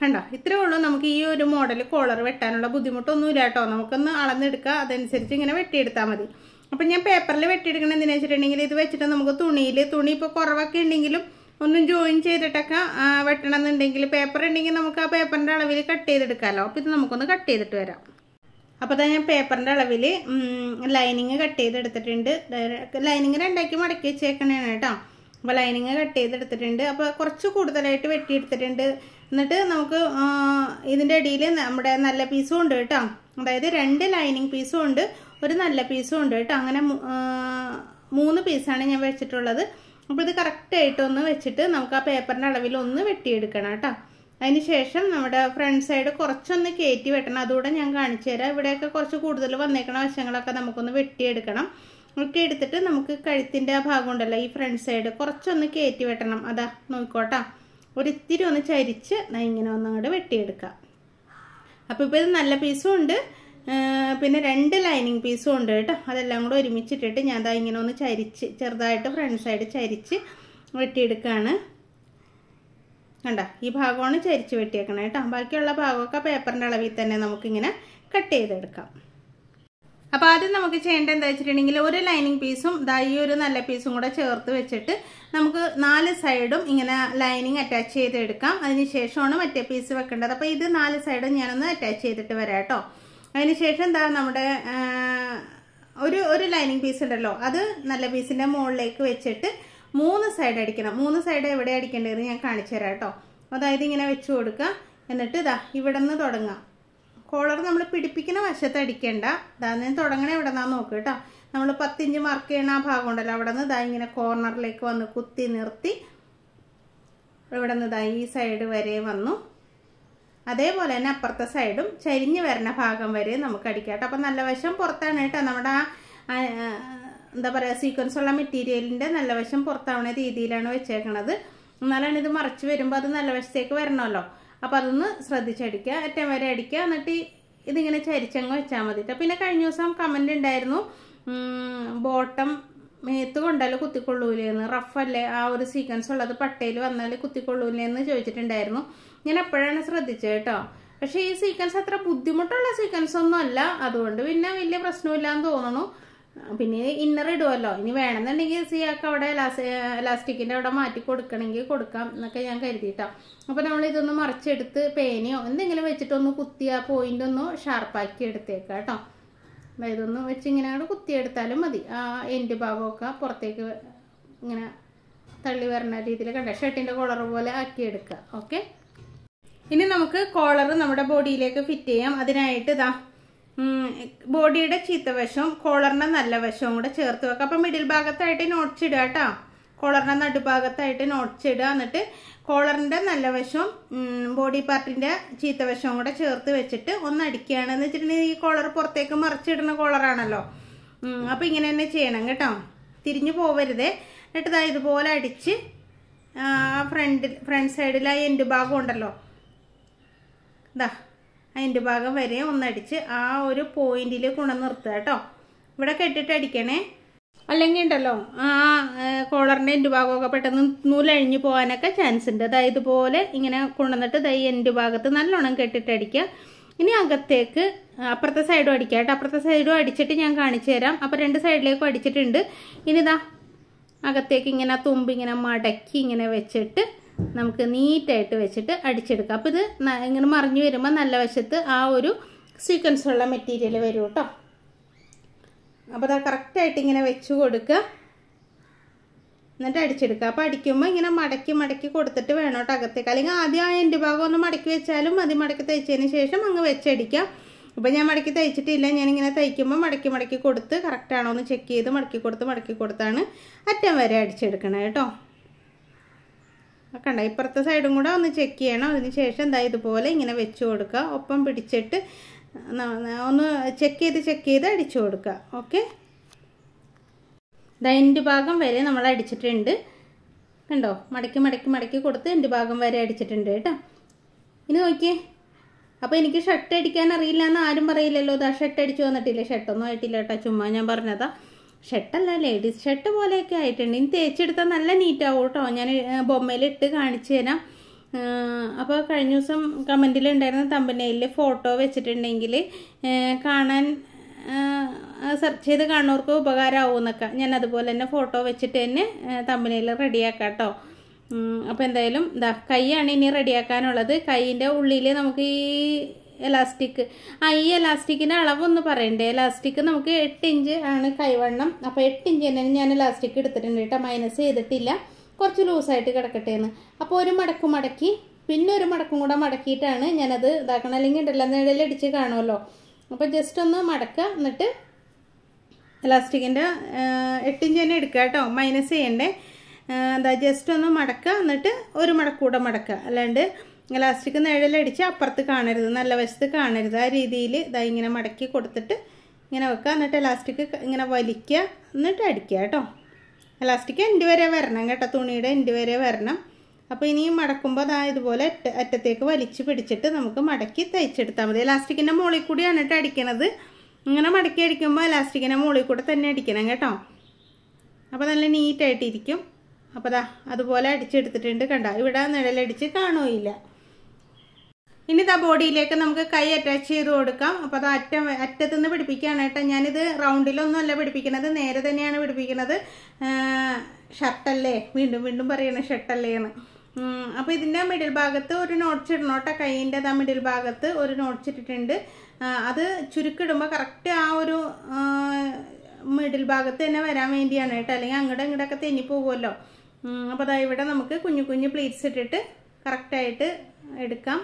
കണ്ടോ ഇത്രേ ഉള്ളൂ നമുക്ക് ഈ ഒരു മോഡൽ കോളർ വെട്ടാനുള്ള ബുദ്ധിമുട്ടൊന്നുമില്ല കേട്ടോ നമുക്കൊന്ന് അളന്നെടുക്കുക അതനുസരിച്ച് ഇങ്ങനെ വെട്ടിയെടുത്താൽ മതി അപ്പം ഞാൻ പേപ്പറിൽ വെട്ടിയെടുക്കണം എന്തിനാ വെച്ചിട്ടുണ്ടെങ്കിൽ ഇത് വെച്ചിട്ട് നമുക്ക് തുണിയിൽ തുണി ഇപ്പോൾ കുറവൊക്കെ ഉണ്ടെങ്കിലും ഒന്നും ജോയിൻ ചെയ്തിട്ടൊക്കെ വെട്ടണം എന്നുണ്ടെങ്കിൽ പേപ്പർ ഉണ്ടെങ്കിൽ നമുക്ക് ആ പേപ്പറിൻ്റെ അളവിൽ കട്ട് ചെയ്തെടുക്കാമല്ലോ അപ്പോൾ ഇത് നമുക്കൊന്ന് കട്ട് ചെയ്തിട്ട് വരാം അപ്പോൾ ഞാൻ പേപ്പറിൻ്റെ അളവിൽ ലൈനിങ് കട്ട് ചെയ്തെടുത്തിട്ടുണ്ട് ലൈനിങ് രണ്ടാക്കി മടക്കി വെച്ചേക്കണേ കേട്ടോ അപ്പോൾ ലൈനിങ് കട്ട് ചെയ്തെടുത്തിട്ടുണ്ട് അപ്പോൾ കുറച്ച് കൂടുതലായിട്ട് വെട്ടിയെടുത്തിട്ടുണ്ട് എന്നിട്ട് നമുക്ക് ഇതിൻ്റെ ഇടയിൽ നമ്മുടെ നല്ല പീസും ഉണ്ട് കേട്ടോ അതായത് രണ്ട് ലൈനിങ് പീസും ഉണ്ട് ഒരു നല്ല പീസും ഉണ്ട് കേട്ടോ അങ്ങനെ മൂന്ന് പീസാണ് ഞാൻ വെച്ചിട്ടുള്ളത് അപ്പോൾ ഇത് കറക്റ്റായിട്ടൊന്ന് വെച്ചിട്ട് നമുക്ക് ആ പേപ്പറിൻ്റെ അളവിൽ ഒന്ന് വെട്ടിയെടുക്കണം കേട്ടോ അതിനുശേഷം നമ്മുടെ ഫ്രണ്ട് സൈഡ് കുറച്ചൊന്ന് കയറ്റി വെട്ടണം അതുകൂടെ ഞാൻ കാണിച്ചു തരാം ഇവിടെയൊക്കെ കുറച്ച് കൂടുതൽ വന്നേക്കണ വശങ്ങളൊക്കെ നമുക്കൊന്ന് വെട്ടിയെടുക്കണം എടുത്തിട്ട് നമുക്ക് കഴുത്തിൻ്റെ ആ ഭാഗം ഉണ്ടല്ലോ ഈ ഫ്രണ്ട് സൈഡ് കുറച്ചൊന്ന് കയറ്റി വെട്ടണം അതാ നോക്കോട്ടാ ഒരിത്തിരി ഒന്ന് ചരിച്ച് ഇങ്ങനെ ഒന്നങ്ങോട്ട് വെട്ടിയെടുക്കാം അപ്പോൾ ഇപ്പോൾ ഇത് നല്ല പീസും ഉണ്ട് പിന്നെ രണ്ട് ലൈനിങ് പീസും ഉണ്ട് കേട്ടോ അതെല്ലാം കൂടെ ഒരുമിച്ചിട്ടിട്ട് ഞാൻ അതാ ഇങ്ങനെ ഒന്ന് ചരിച്ച് ചെറുതായിട്ട് ഫ്രണ്ട് സൈഡ് ചരിച്ച് വെട്ടിയെടുക്കുകയാണ് കണ്ട ഈ ഭാഗമാണ് ചരിച്ച് വെട്ടിയേക്കണം കേട്ടോ ബാക്കിയുള്ള ഭാഗമൊക്കെ പേപ്പറിൻ്റെ അളവിൽ തന്നെ നമുക്കിങ്ങനെ കട്ട് ചെയ്തെടുക്കാം അപ്പോൾ ആദ്യം നമുക്ക് ചെയ്യേണ്ടത് എന്താ വെച്ചിട്ടുണ്ടെങ്കിൽ ഒരു ലൈനിങ് പീസും ദാ ഈ ഒരു നല്ല പീസും കൂടെ ചേർത്ത് വെച്ചിട്ട് നമുക്ക് നാല് സൈഡും ഇങ്ങനെ ലൈനിങ് അറ്റാച്ച് ചെയ്തെടുക്കാം അതിന് ശേഷമാണ് മറ്റേ പീസ് വെക്കേണ്ടത് അപ്പോൾ ഇത് നാല് സൈഡും ഞാനൊന്ന് അറ്റാച്ച് ചെയ്തിട്ട് വരാം കേട്ടോ അതിന് ശേഷം എന്താ നമ്മുടെ ഒരു ഒരു ലൈനിങ് പീസ് ഉണ്ടല്ലോ അത് നല്ല പീസിൻ്റെ മുകളിലേക്ക് വെച്ചിട്ട് മൂന്ന് സൈഡ് അടിക്കണം മൂന്ന് സൈഡ് എവിടെ അടിക്കേണ്ടതെന്ന് ഞാൻ കാണിച്ചു തരാം കേട്ടോ അതായത് ഇങ്ങനെ വെച്ച് കൊടുക്കുക എന്നിട്ട് ഇതാ ഇവിടെ നിന്ന് തുടങ്ങാം കോളർ നമ്മൾ പിടിപ്പിക്കുന്ന വശത്ത് അടിക്കേണ്ട ഇതാ ഞാൻ തുടങ്ങണ എവിടെ നിന്നാണ് നോക്കുക കേട്ടോ നമ്മൾ പത്തിഞ്ച് മാർക്ക് ചെയ്യണ ആ ഭാഗം ഉണ്ടല്ലോ അവിടെ നിന്ന് ഇതാ ഇങ്ങനെ കോർണറിലേക്ക് വന്ന് കുത്തി നിർത്തി ഇവിടെ നിന്ന് ഇതാ ഈ സൈഡ് വരെ വന്നു അതേപോലെ തന്നെ അപ്പുറത്തെ സൈഡും ചരിഞ്ഞ് വരുന്ന ഭാഗം വരെ നമുക്ക് അടിക്കാം കേട്ടോ അപ്പം നല്ല വശം പുറത്താണ് കേട്ടോ നമ്മുടെ ആ എന്താ പറയുക സീക്വൻസുള്ള മെറ്റീരിയലിൻ്റെ നല്ല വശം പുറത്താവുന്ന രീതിയിലാണ് വെച്ചേക്കണത് എന്നാലാണ് ഇത് മറിച്ച് വരുമ്പോൾ അത് നല്ല വശത്തേക്ക് വരണമല്ലോ അപ്പോൾ അതൊന്ന് ശ്രദ്ധിച്ചടിക്കുക അറ്റം വരെ അടിക്കുക എന്നിട്ട് ഇതിങ്ങനെ ചരിച്ചങ്ങ് വെച്ചാൽ മതിട്ടോ പിന്നെ കഴിഞ്ഞ ദിവസം കമൻ്റ് ഉണ്ടായിരുന്നു ബോട്ടം മേത്ത് കുത്തിക്കൊള്ളൂലേ എന്ന് റഫല്ലേ ആ ഒരു സീക്വൻസ് ഉള്ളത് പട്ടയിൽ വന്നാൽ എന്ന് ചോദിച്ചിട്ടുണ്ടായിരുന്നു ഞാൻ അപ്പോഴാണ് ശ്രദ്ധിച്ചത് കേട്ടോ പക്ഷേ ഈ സീക്വൻസ് അത്ര ബുദ്ധിമുട്ടുള്ള സീക്വൻസ് ഒന്നും അല്ല അതുകൊണ്ട് പിന്നെ വലിയ പ്രശ്നമില്ലാന്ന് തോന്നുന്നു പിന്നെ ഇന്നർ ഇടുമല്ലോ ഇനി വേണമെന്നുണ്ടെങ്കിൽ സിയാക്ക് അവിടെ ഇലാസ്റ്റിക്കിൻ്റെ അവിടെ മാറ്റി കൊടുക്കണമെങ്കിൽ കൊടുക്കാം എന്നൊക്കെ ഞാൻ കരുതിയിട്ടാണ് അപ്പോൾ നമ്മൾ ഇതൊന്ന് മറിച്ചെടുത്ത് പേനയോ എന്തെങ്കിലും വെച്ചിട്ടൊന്ന് കുത്തി ആ പോയിൻ്റ് ഒന്ന് ഷാർപ്പാക്കി എടുത്തേക്കാം കേട്ടോ ഇതൊന്ന് വെച്ച് ഇങ്ങനെ അങ്ങോട്ട് കുത്തിയെടുത്താലും മതി ആ എൻഡ് ഭാഗമൊക്കെ പുറത്തേക്ക് ഇങ്ങനെ തള്ളി വരുന്ന രീതിയിൽ കണ്ട ഷർട്ടിൻ്റെ കോളർ പോലെ ആക്കി എടുക്കുക ഓക്കെ ഇനി നമുക്ക് കോളർ നമ്മുടെ ബോഡിയിലേക്ക് ഫിറ്റ് ചെയ്യാം അതിനായിട്ട് ഇതാ ബോഡിയുടെ ചീത്തവശവും കോളറിന്റെ നല്ല വശവും കൂടെ ചേർത്ത് വെക്കുക അപ്പം മിഡിൽ ഭാഗത്തായിട്ട് നോട്ട്സ് ഇടുക കേട്ടോ കോളറിന്റെ നടുഭാഗത്തായിട്ട് നോട്ട്സ് ഇടുക എന്നിട്ട് കോളറിന്റെ നല്ല വശവും ബോഡി പാർട്ടിന്റെ ചീത്തവശവും കൂടെ ചേർത്ത് വെച്ചിട്ട് ഒന്ന് അടിക്കുകയാണ് എന്ന് വെച്ചിട്ടുണ്ടെങ്കിൽ ഈ കോളർ പുറത്തേക്ക് മറിച്ചിടുന്ന കോളറാണല്ലോ അപ്പം ഇങ്ങനെ തന്നെ ചെയ്യണം കേട്ടോ തിരിഞ്ഞു പോവരുതേ എന്നിട്ട് ഇതുപോലെ അടിച്ച് ഫ്രണ്ട് ഫ്രണ്ട് സൈഡിൽ ആ എൻഡ് ഭാഗം ഉണ്ടല്ലോ ഇതാ അതിൻ്റെ ഭാഗം വരെ ഒന്നടിച്ച് ആ ഒരു പോയിന്റിൽ കുണ നിർത്തുക കേട്ടോ ഇവിടെ കെട്ടിട്ട് അടിക്കണേ അല്ലെങ്കിൽ ഉണ്ടല്ലോ ആ കോളറിൻ്റെ എൻ്റെ ഭാഗമൊക്കെ പെട്ടെന്ന് നൂലഴിഞ്ഞു പോകാനൊക്കെ ചാൻസ് ഉണ്ട് അതായത് ഇതുപോലെ ഇങ്ങനെ കൊണ്ടുവന്നിട്ട് ദൈ എൻ്റെ ഭാഗത്ത് നല്ലോണം കെട്ടിട്ടടിക്കുക ഇനി അകത്തേക്ക് അപ്പുറത്തെ സൈഡും അടിക്കാം കേട്ടോ അപ്പുറത്തെ സൈഡും അടിച്ചിട്ട് ഞാൻ കാണിച്ചു തരാം അപ്പോൾ രണ്ട് സൈഡിലേക്കും അടിച്ചിട്ടുണ്ട് ഇനിതാ അകത്തേക്ക് ഇങ്ങനെ തുമ്പ് ഇങ്ങനെ മടക്കി ഇങ്ങനെ വെച്ചിട്ട് നമുക്ക് നീറ്റായിട്ട് വെച്ചിട്ട് അടിച്ചെടുക്കാം അപ്പോൾ ഇത് ഇങ്ങനെ മറിഞ്ഞു വരുമ്പോൾ നല്ല വശത്ത് ആ ഒരു സീക്വൻസുള്ള മെറ്റീരിയൽ വരും കേട്ടോ അപ്പോൾ അത് കറക്റ്റായിട്ട് ഇങ്ങനെ വെച്ച് കൊടുക്കുക എന്നിട്ട് അടിച്ചെടുക്കുക അപ്പോൾ അടിക്കുമ്പോൾ ഇങ്ങനെ മടക്കി മടക്കി കൊടുത്തിട്ട് വേണം കേട്ടോ അകത്തേക്ക് അല്ലെങ്കിൽ ആദ്യം ആ എൻ്റെ ഭാഗം ഒന്ന് മടക്കി വെച്ചാലും മതി മടക്കി തയ്ച്ചതിന് ശേഷം അങ്ങ് വെച്ചടിക്കാം ഇപ്പോൾ ഞാൻ മടക്കി തയ്ച്ചിട്ടില്ല ഞാനിങ്ങനെ തയ്ക്കുമ്പോൾ മടക്കി മടക്കി കൊടുത്ത് കറക്റ്റാണോ എന്ന് ചെക്ക് ചെയ്ത് മടക്കി കൊടുത്ത് മടക്കി കൊടുത്താണ് അറ്റം വരെ അടിച്ചെടുക്കണേ കേട്ടോ കണ്ട ഇപ്പുറത്തെ സൈഡും കൂടെ ഒന്ന് ചെക്ക് ചെയ്യണം അതിന് ശേഷം എന്താ ഇതുപോലെ ഇങ്ങനെ വെച്ച് കൊടുക്കുക ഒപ്പം പിടിച്ചിട്ട് ഒന്ന് ചെക്ക് ചെയ്ത് ചെക്ക് ചെയ്ത് അടിച്ചു കൊടുക്കുക ഓക്കെ ദൈൻ്റെ ഭാഗം വരെ നമ്മൾ അടിച്ചിട്ടുണ്ട് കണ്ടോ മടക്കി മടക്കി മടക്കി കൊടുത്ത് എൻ്റെ ഭാഗം വരെ അടിച്ചിട്ടുണ്ട് കേട്ടോ ഇനി നോക്കിയേ അപ്പോൾ എനിക്ക് ഷർട്ട് അടിക്കാൻ അറിയില്ല എന്ന് ആരും പറയില്ലല്ലോ ഇതാ ഷർട്ട് അടിച്ചു വന്നിട്ടില്ല ഷർട്ടൊന്നും ആയിട്ടില്ല കേട്ടോ ചുമ്മാ ഞാൻ പറഞ്ഞതാ ഷർട്ടല്ല ലേഡീസ് ഷർട്ട് പോലെയൊക്കെ ആയിട്ടുണ്ട് ഇനി തേച്ചെടുത്താൽ നല്ല നീറ്റാവും കേട്ടോ ഞാൻ ബൊമ്മയിലിട്ട് ഇട്ട് കാണിച്ചു തരാം അപ്പോൾ കഴിഞ്ഞ ദിവസം കമൻറ്റിലുണ്ടായിരുന്ന തമ്പനയിൽ ഫോട്ടോ വെച്ചിട്ടുണ്ടെങ്കിൽ കാണാൻ സെർച്ച് ചെയ്ത് കാണുന്നവർക്ക് ഉപകാരമാവും എന്നൊക്കെ ഞാൻ അതുപോലെ തന്നെ ഫോട്ടോ വെച്ചിട്ട് തന്നെ തമ്പനയിൽ റെഡിയാക്കാം കേട്ടോ അപ്പോൾ എന്തായാലും ഇതാ കൈയാണ് ഇനി റെഡിയാക്കാനുള്ളത് കൈയിൻ്റെ ഉള്ളിൽ നമുക്ക് ഈ എലാസ്റ്റിക് ആ ഈ എലാസ്റ്റിക്കിൻ്റെ അളവൊന്ന് പറയണ്ടേ എലാസ്റ്റിക് നമുക്ക് എട്ട് ഇഞ്ച് ആണ് കൈവണ്ണം അപ്പോൾ എട്ട് ഇഞ്ച് തന്നെ ഞാൻ എലാസ്റ്റിക് എടുത്തിട്ടുണ്ട് കേട്ടോ മൈനസ് ചെയ്തിട്ടില്ല കുറച്ച് ലൂസായിട്ട് കിടക്കട്ടെ എന്ന് അപ്പോൾ ഒരു മടക്ക് മടക്കി പിന്നെ ഒരു മടക്കും കൂടെ മടക്കിയിട്ടാണ് ഞാനത് ഇതാക്കണം അല്ലെങ്കിൽ ഉണ്ടല്ലോ നിഴലിൽ അടിച്ച് കാണുമല്ലോ അപ്പോൾ ജസ്റ്റ് ഒന്ന് മടക്കുക എന്നിട്ട് ഇലാസ്റ്റിക്കിൻ്റെ എട്ടിഞ്ച് തന്നെ എടുക്കുക കേട്ടോ മൈനസ് ചെയ്യണ്ടേ എന്താ ജസ്റ്റ് ഒന്ന് മടക്കുക എന്നിട്ട് ഒരു മടക്കൂടെ മടക്കുക അല്ലാണ്ട് ഇലാസ്റ്റിക് നിഴലടിച്ച് അപ്പുറത്ത് കാണരുത് നല്ല വശത്ത് കാണരുത് ആ രീതിയിൽ ഇതാ ഇങ്ങനെ മടക്കി കൊടുത്തിട്ട് ഇങ്ങനെ വെക്കുക എന്നിട്ട് ഇലാസ്റ്റിക് ഇങ്ങനെ വലിക്കുക എന്നിട്ട് അടിക്കുക കേട്ടോ ഇലാസ്റ്റിക് എൻ്റെ വരെ വരണം കേട്ടോ തുണിയുടെ എൻ്റെ വരെ വരണം അപ്പോൾ ഇനിയും മടക്കുമ്പോൾ അതാ ഇതുപോലെ അറ്റ അറ്റത്തേക്ക് വലിച്ച് പിടിച്ചിട്ട് നമുക്ക് മടക്കി തയ്ച്ചെടുത്താൽ മതി ഇലാസ്റ്റിക്കിൻ്റെ മുകളിൽ കൂടിയാണ് കേട്ടോ അടിക്കണത് ഇങ്ങനെ മടക്കി അടിക്കുമ്പോൾ ഇലാസ്റ്റിക്കിൻ്റെ മുകളിൽ കൂടെ തന്നെ അടിക്കണം കേട്ടോ അപ്പോൾ നല്ല നീറ്റായിട്ടിരിക്കും അപ്പോൾ ദാ അതുപോലെ അടിച്ചെടുത്തിട്ടുണ്ട് കണ്ട ഇവിടെ നിഴലടിച്ച് കാണുകയില്ല ഇനി ഇതാ ബോഡിയിലേക്ക് നമുക്ക് കൈ അറ്റാച്ച് ചെയ്ത് കൊടുക്കാം അപ്പോൾ അത് അറ്റം അറ്റത്ത് നിന്ന് പിടിപ്പിക്കുകയാണ് കേട്ടോ ഞാനിത് റൗണ്ടിലൊന്നും അല്ല പിടിപ്പിക്കുന്നത് നേരെ തന്നെയാണ് പിടിപ്പിക്കുന്നത് ഷർട്ടല്ലേ വീണ്ടും വീണ്ടും പറയണേ ഷർട്ടല്ലേന്ന് അപ്പോൾ ഇതിൻ്റെ മിഡിൽ ഭാഗത്ത് ഒരു നോട്ട്സ് ഇടണം കേട്ടോ കൈയിൻ്റെ ആ മിഡിൽ ഭാഗത്ത് ഒരു നോട്ട്സ് ഇട്ടിട്ടുണ്ട് അത് ചുരുക്കിടുമ്പോൾ കറക്റ്റ് ആ ഒരു മിഡിൽ ഭാഗത്ത് തന്നെ വരാൻ വേണ്ടിയാണ് കേട്ടോ അല്ലെങ്കിൽ അങ്ങോട്ടും ഇങ്ങോട്ടൊക്കെ തെന്നി പോകുമല്ലോ അപ്പോൾ അതാ ഇവിടെ നമുക്ക് കുഞ്ഞു കുഞ്ഞു പ്ലീറ്റ്സ് ഇട്ടിട്ട് കറക്റ്റായിട്ട് എടുക്കാം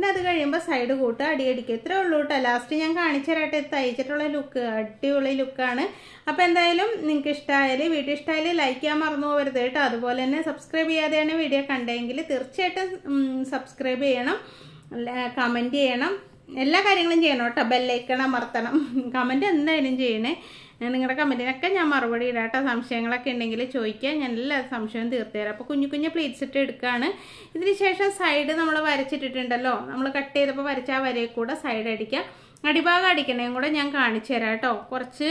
പിന്നെ അത് കഴിയുമ്പോൾ സൈഡ് കൂട്ട് അടിയടിക്കുക ഇത്രേ ഉള്ളൂ കേട്ടോ ലാസ്റ്റ് ഞാൻ കാണിച്ചതായിട്ട് തയ്ച്ചിട്ടുള്ള ലുക്ക് അടിപൊളി ലുക്കാണ് അപ്പോൾ എന്തായാലും നിങ്ങൾക്ക് ഇഷ്ടമായാൽ വീഡിയോ ഇഷ്ടമായാൽ ലൈക്ക് ചെയ്യാൻ മറന്നു പോകരുത് കേട്ടോ അതുപോലെ തന്നെ സബ്സ്ക്രൈബ് ചെയ്യാതെയാണ് വീഡിയോ കണ്ടെങ്കിൽ തീർച്ചയായിട്ടും സബ്സ്ക്രൈബ് ചെയ്യണം കമൻറ്റ് ചെയ്യണം എല്ലാ കാര്യങ്ങളും ചെയ്യണം കേട്ടോ ബെല്ലൈക്കണം അമർത്തണം കമൻറ്റ് എന്തായാലും ചെയ്യണേ ഞാൻ നിങ്ങളുടെ കമൻറ്റിനൊക്കെ ഞാൻ മറുപടി ഇടാം കേട്ടോ സംശയങ്ങളൊക്കെ ഉണ്ടെങ്കിൽ ചോദിക്കുക ഞാൻ എല്ലാ സംശയവും തീർത്തുതരാം അപ്പോൾ കുഞ്ഞു കുഞ്ഞു പ്ലേറ്റ്സ് ഇട്ട് എടുക്കുകയാണ് ഇതിന് ശേഷം സൈഡ് നമ്മൾ വരച്ചിട്ടിട്ടുണ്ടല്ലോ നമ്മൾ കട്ട് ചെയ്തപ്പോൾ വരച്ച ആ വരയിൽ കൂടെ സൈഡ് അടിക്കുക അടിഭാഗം അടിക്കണേയും കൂടെ ഞാൻ കാണിച്ചു തരാം കേട്ടോ കുറച്ച്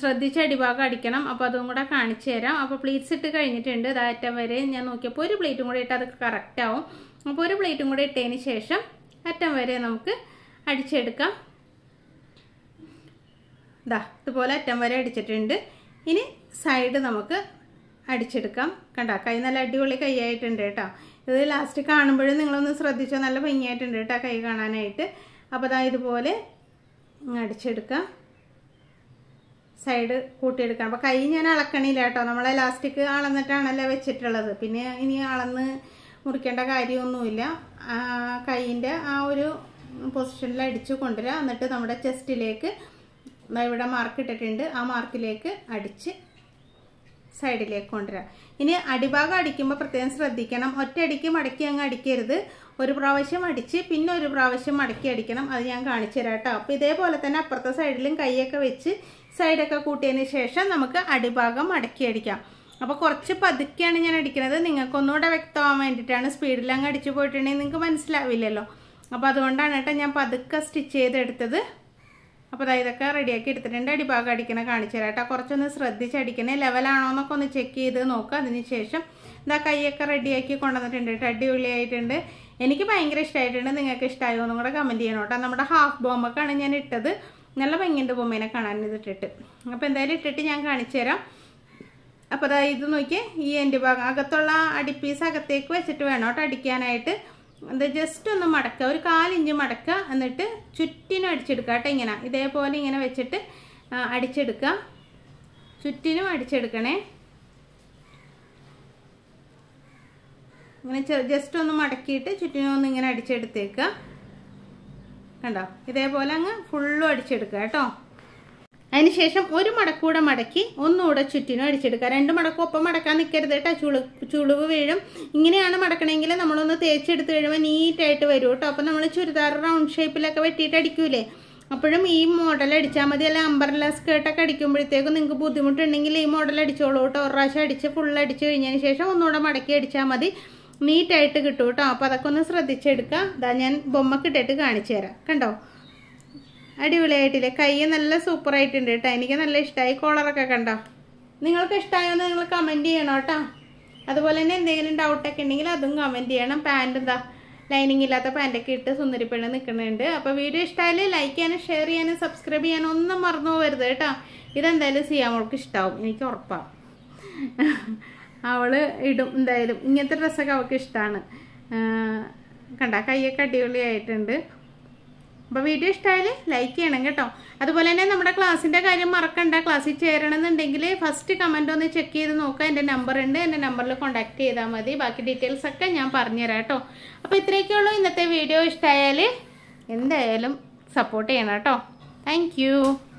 ശ്രദ്ധിച്ച് അടിഭാഗം അടിക്കണം അപ്പോൾ അതും കൂടെ കാണിച്ചു തരാം അപ്പോൾ പ്ലേറ്റ്സ് ഇട്ട് കഴിഞ്ഞിട്ടുണ്ട് ഇതാറ്റം വരെ ഞാൻ നോക്കിയപ്പോൾ ഒരു പ്ലേറ്റും കൂടെ ഇട്ട് അത് കറക്റ്റാവും അപ്പോൾ ഒരു പ്ലേറ്റും കൂടെ ഇട്ടതിന് ശേഷം അറ്റം വരെ നമുക്ക് അടിച്ചെടുക്കാം ദാ ഇതുപോലെ അറ്റം വരെ അടിച്ചിട്ടുണ്ട് ഇനി സൈഡ് നമുക്ക് അടിച്ചെടുക്കാം കണ്ട കൈ നല്ല അടിപൊളി കൈയായിട്ടുണ്ട് കേട്ടോ ഇത് ലാസ്റ്റ് കാണുമ്പോഴും നിങ്ങളൊന്ന് ശ്രദ്ധിച്ചോ നല്ല ഭംഗിയായിട്ടുണ്ട് കേട്ടോ കൈ കാണാനായിട്ട് അപ്പോൾ ദാ ഇതുപോലെ അടിച്ചെടുക്കാം സൈഡ് കൂട്ടിയെടുക്കാം അപ്പോൾ കൈ ഞാൻ അളക്കണില്ല കേട്ടോ നമ്മൾ ഇലാസ്റ്റിക് അളന്നിട്ടാണല്ലോ വെച്ചിട്ടുള്ളത് പിന്നെ ഇനി അളന്ന് മുറിക്കേണ്ട കാര്യമൊന്നുമില്ല കൈയിൻ്റെ ആ ഒരു പൊസിഷനിൽ അടിച്ചു കൊണ്ടുവരിക എന്നിട്ട് നമ്മുടെ ചെസ്റ്റിലേക്ക് ഇവിടെ മാർക്ക് ഇട്ടിട്ടുണ്ട് ആ മാർക്കിലേക്ക് അടിച്ച് സൈഡിലേക്ക് കൊണ്ടുവരാം ഇനി അടിഭാഗം അടിക്കുമ്പോൾ പ്രത്യേകം ശ്രദ്ധിക്കണം ഒറ്റയടിക്ക് മടക്കി അങ്ങ് അടിക്കരുത് ഒരു പ്രാവശ്യം അടിച്ച് പിന്നെ ഒരു പ്രാവശ്യം മടക്കി അടിക്കണം അത് ഞാൻ കാണിച്ചു തരാം കേട്ടോ അപ്പോൾ ഇതേപോലെ തന്നെ അപ്പുറത്തെ സൈഡിലും കൈയൊക്കെ വെച്ച് സൈഡൊക്കെ കൂട്ടിയതിന് ശേഷം നമുക്ക് അടിഭാഗം മടക്കി അടിക്കാം അപ്പോൾ കുറച്ച് പതുക്കെയാണ് ഞാൻ അടിക്കുന്നത് നിങ്ങൾക്ക് ഒന്നുകൂടെ വ്യക്തമാവാൻ വേണ്ടിയിട്ടാണ് സ്പീഡിൽ അങ്ങ് അടിച്ചു പോയിട്ടുണ്ടെങ്കിൽ നിങ്ങൾക്ക് മനസ്സിലാവില്ലല്ലോ അപ്പോൾ അതുകൊണ്ടാണ് കേട്ടോ ഞാൻ പതുക്കെ സ്റ്റിച്ച് ചെയ്തെടുത്തത് അപ്പോൾ അതായത് ഇതൊക്കെ റെഡിയാക്കി എടുത്തിട്ടുണ്ട് അടിഭാഗം അടിക്കണേ കാണിച്ചു തരാം കേട്ടോ കുറച്ചൊന്ന് അടിക്കണേ ലെവലാണോ എന്നൊക്കെ ഒന്ന് ചെക്ക് ചെയ്ത് നോക്കുക അതിനുശേഷം ഇതാ കൈയൊക്കെ റെഡിയാക്കി കൊണ്ടുവന്നിട്ടുണ്ട് കേട്ടോ അടിപൊളിയായിട്ടുണ്ട് എനിക്ക് ഭയങ്കര ഇഷ്ടമായിട്ടുണ്ട് നിങ്ങൾക്ക് ഇഷ്ടമായോ എന്നും കൂടെ കമൻറ്റ് ചെയ്യണം കേട്ടോ നമ്മുടെ ഹാഫ് ബോംബൊക്കെയാണ് ഞാൻ ഇട്ടത് നല്ല ഭംഗിൻ്റെ ബൊമ്മേനെ കാണാൻ ഇതിട്ടിട്ട് അപ്പോൾ എന്തായാലും ഇട്ടിട്ട് ഞാൻ കാണിച്ചു തരാം അപ്പോൾ അതായത് നോക്കിയേ ഈ എൻ്റെ ഭാഗം അകത്തുള്ള അടിപ്പീസ് അകത്തേക്ക് വെച്ചിട്ട് വേണം കേട്ടോ അടിക്കാനായിട്ട് എന്താ ജസ്റ്റ് ഒന്ന് മടക്കുക ഒരു കാലിഞ്ച് മടക്കുക എന്നിട്ട് ചുറ്റിനും അടിച്ചെടുക്കുക കേട്ടോ ഇങ്ങനെ ഇതേപോലെ ഇങ്ങനെ വെച്ചിട്ട് അടിച്ചെടുക്കുക ചുറ്റിനും അടിച്ചെടുക്കണേ ഇങ്ങനെ ജസ്റ്റ് ഒന്ന് മടക്കിയിട്ട് ചുറ്റിനും ഒന്ന് ഇങ്ങനെ അടിച്ചെടുത്തേക്കുക കണ്ടോ ഇതേപോലെ അങ്ങ് ഫുള്ളും അടിച്ചെടുക്കുക കേട്ടോ അതിനുശേഷം ഒരു മടക്കൂടെ മടക്കി ഒന്നുകൂടെ ചുറ്റിനും അടിച്ചെടുക്കുക രണ്ട് മടക്കും ഒപ്പം മടക്കാൻ നിൽക്കരുത് കേട്ടോ ചുളു ചുളിവ് വീഴും ഇങ്ങനെയാണ് മടക്കണമെങ്കിൽ നമ്മളൊന്ന് തേച്ചെടുത്ത് കഴിയുമ്പോൾ നീറ്റായിട്ട് വരും കേട്ടോ അപ്പം നമ്മൾ ചുരിദാർ റൗണ്ട് ഷേപ്പിലൊക്കെ വെട്ടിയിട്ട് അടിക്കൂലേ അപ്പോഴും ഈ മോഡൽ അടിച്ചാൽ മതി അല്ല അമ്പർല സ്കേർട്ടൊക്കെ അടിക്കുമ്പോഴത്തേക്കും നിങ്ങൾക്ക് ബുദ്ധിമുട്ടുണ്ടെങ്കിൽ ഈ മോഡൽ അടിച്ചോളൂ കേട്ടോ ഒരു പ്രാവശ്യം അടിച്ച് ഫുൾ അടിച്ച് കഴിഞ്ഞതിന് ശേഷം ഒന്നുകൂടെ മടക്കി അടിച്ചാൽ മതി നീറ്റായിട്ട് കിട്ടും കേട്ടോ അപ്പോൾ അതൊക്കെ ഒന്ന് ശ്രദ്ധിച്ചെടുക്കുക അതാ ഞാൻ ബൊമ്മക്കിട്ടിട്ട് കാണിച്ചു തരാം കണ്ടോ അടിപൊളിയായിട്ടില്ലേ കൈ നല്ല സൂപ്പർ ആയിട്ടുണ്ട് കേട്ടോ എനിക്ക് നല്ല ഇഷ്ടമായി കോളറൊക്കെ കണ്ടോ നിങ്ങൾക്ക് എന്ന് നിങ്ങൾ കമൻറ്റ് ചെയ്യണം കേട്ടോ അതുപോലെ തന്നെ എന്തെങ്കിലും ഡൗട്ടൊക്കെ ഉണ്ടെങ്കിൽ അതും കമൻറ്റ് ചെയ്യണം പാൻറ് എന്താ ലൈനിങ് ഇല്ലാത്ത പാൻറ്റൊക്കെ ഇട്ട് സുന്ദരിപ്പെണ്ണ് നിൽക്കുന്നുണ്ട് അപ്പോൾ വീഡിയോ ഇഷ്ടമായാലും ലൈക്ക് ചെയ്യാനും ഷെയർ ചെയ്യാനും സബ്സ്ക്രൈബ് ചെയ്യാനും ഒന്നും മറന്നു പോകരുത് കേട്ടോ ഇതെന്തായാലും ചെയ്യാൻ അവൾക്ക് ഇഷ്ടമാവും എനിക്ക് ഉറപ്പാണ് അവൾ ഇടും എന്തായാലും ഇങ്ങനത്തെ ഡ്രസ്സൊക്കെ അവൾക്ക് ഇഷ്ടമാണ് കണ്ട കയ്യൊക്കെ അടിപൊളിയായിട്ടുണ്ട് അപ്പോൾ വീഡിയോ ഇഷ്ടമായാൽ ലൈക്ക് ചെയ്യണം കേട്ടോ അതുപോലെ തന്നെ നമ്മുടെ ക്ലാസ്സിൻ്റെ കാര്യം മറക്കണ്ട ക്ലാസ്സിൽ ചേരണമെന്നുണ്ടെങ്കിൽ ഫസ്റ്റ് കമൻ്റ് ഒന്ന് ചെക്ക് ചെയ്ത് നോക്കുക എൻ്റെ നമ്പർ ഉണ്ട് എൻ്റെ നമ്പറിൽ കോൺടാക്ട് ചെയ്താൽ മതി ബാക്കി ഡീറ്റെയിൽസ് ഒക്കെ ഞാൻ പറഞ്ഞുതരാം കേട്ടോ അപ്പോൾ ഉള്ളൂ ഇന്നത്തെ വീഡിയോ ഇഷ്ടമായാൽ എന്തായാലും സപ്പോർട്ട് ചെയ്യണം കേട്ടോ താങ്ക്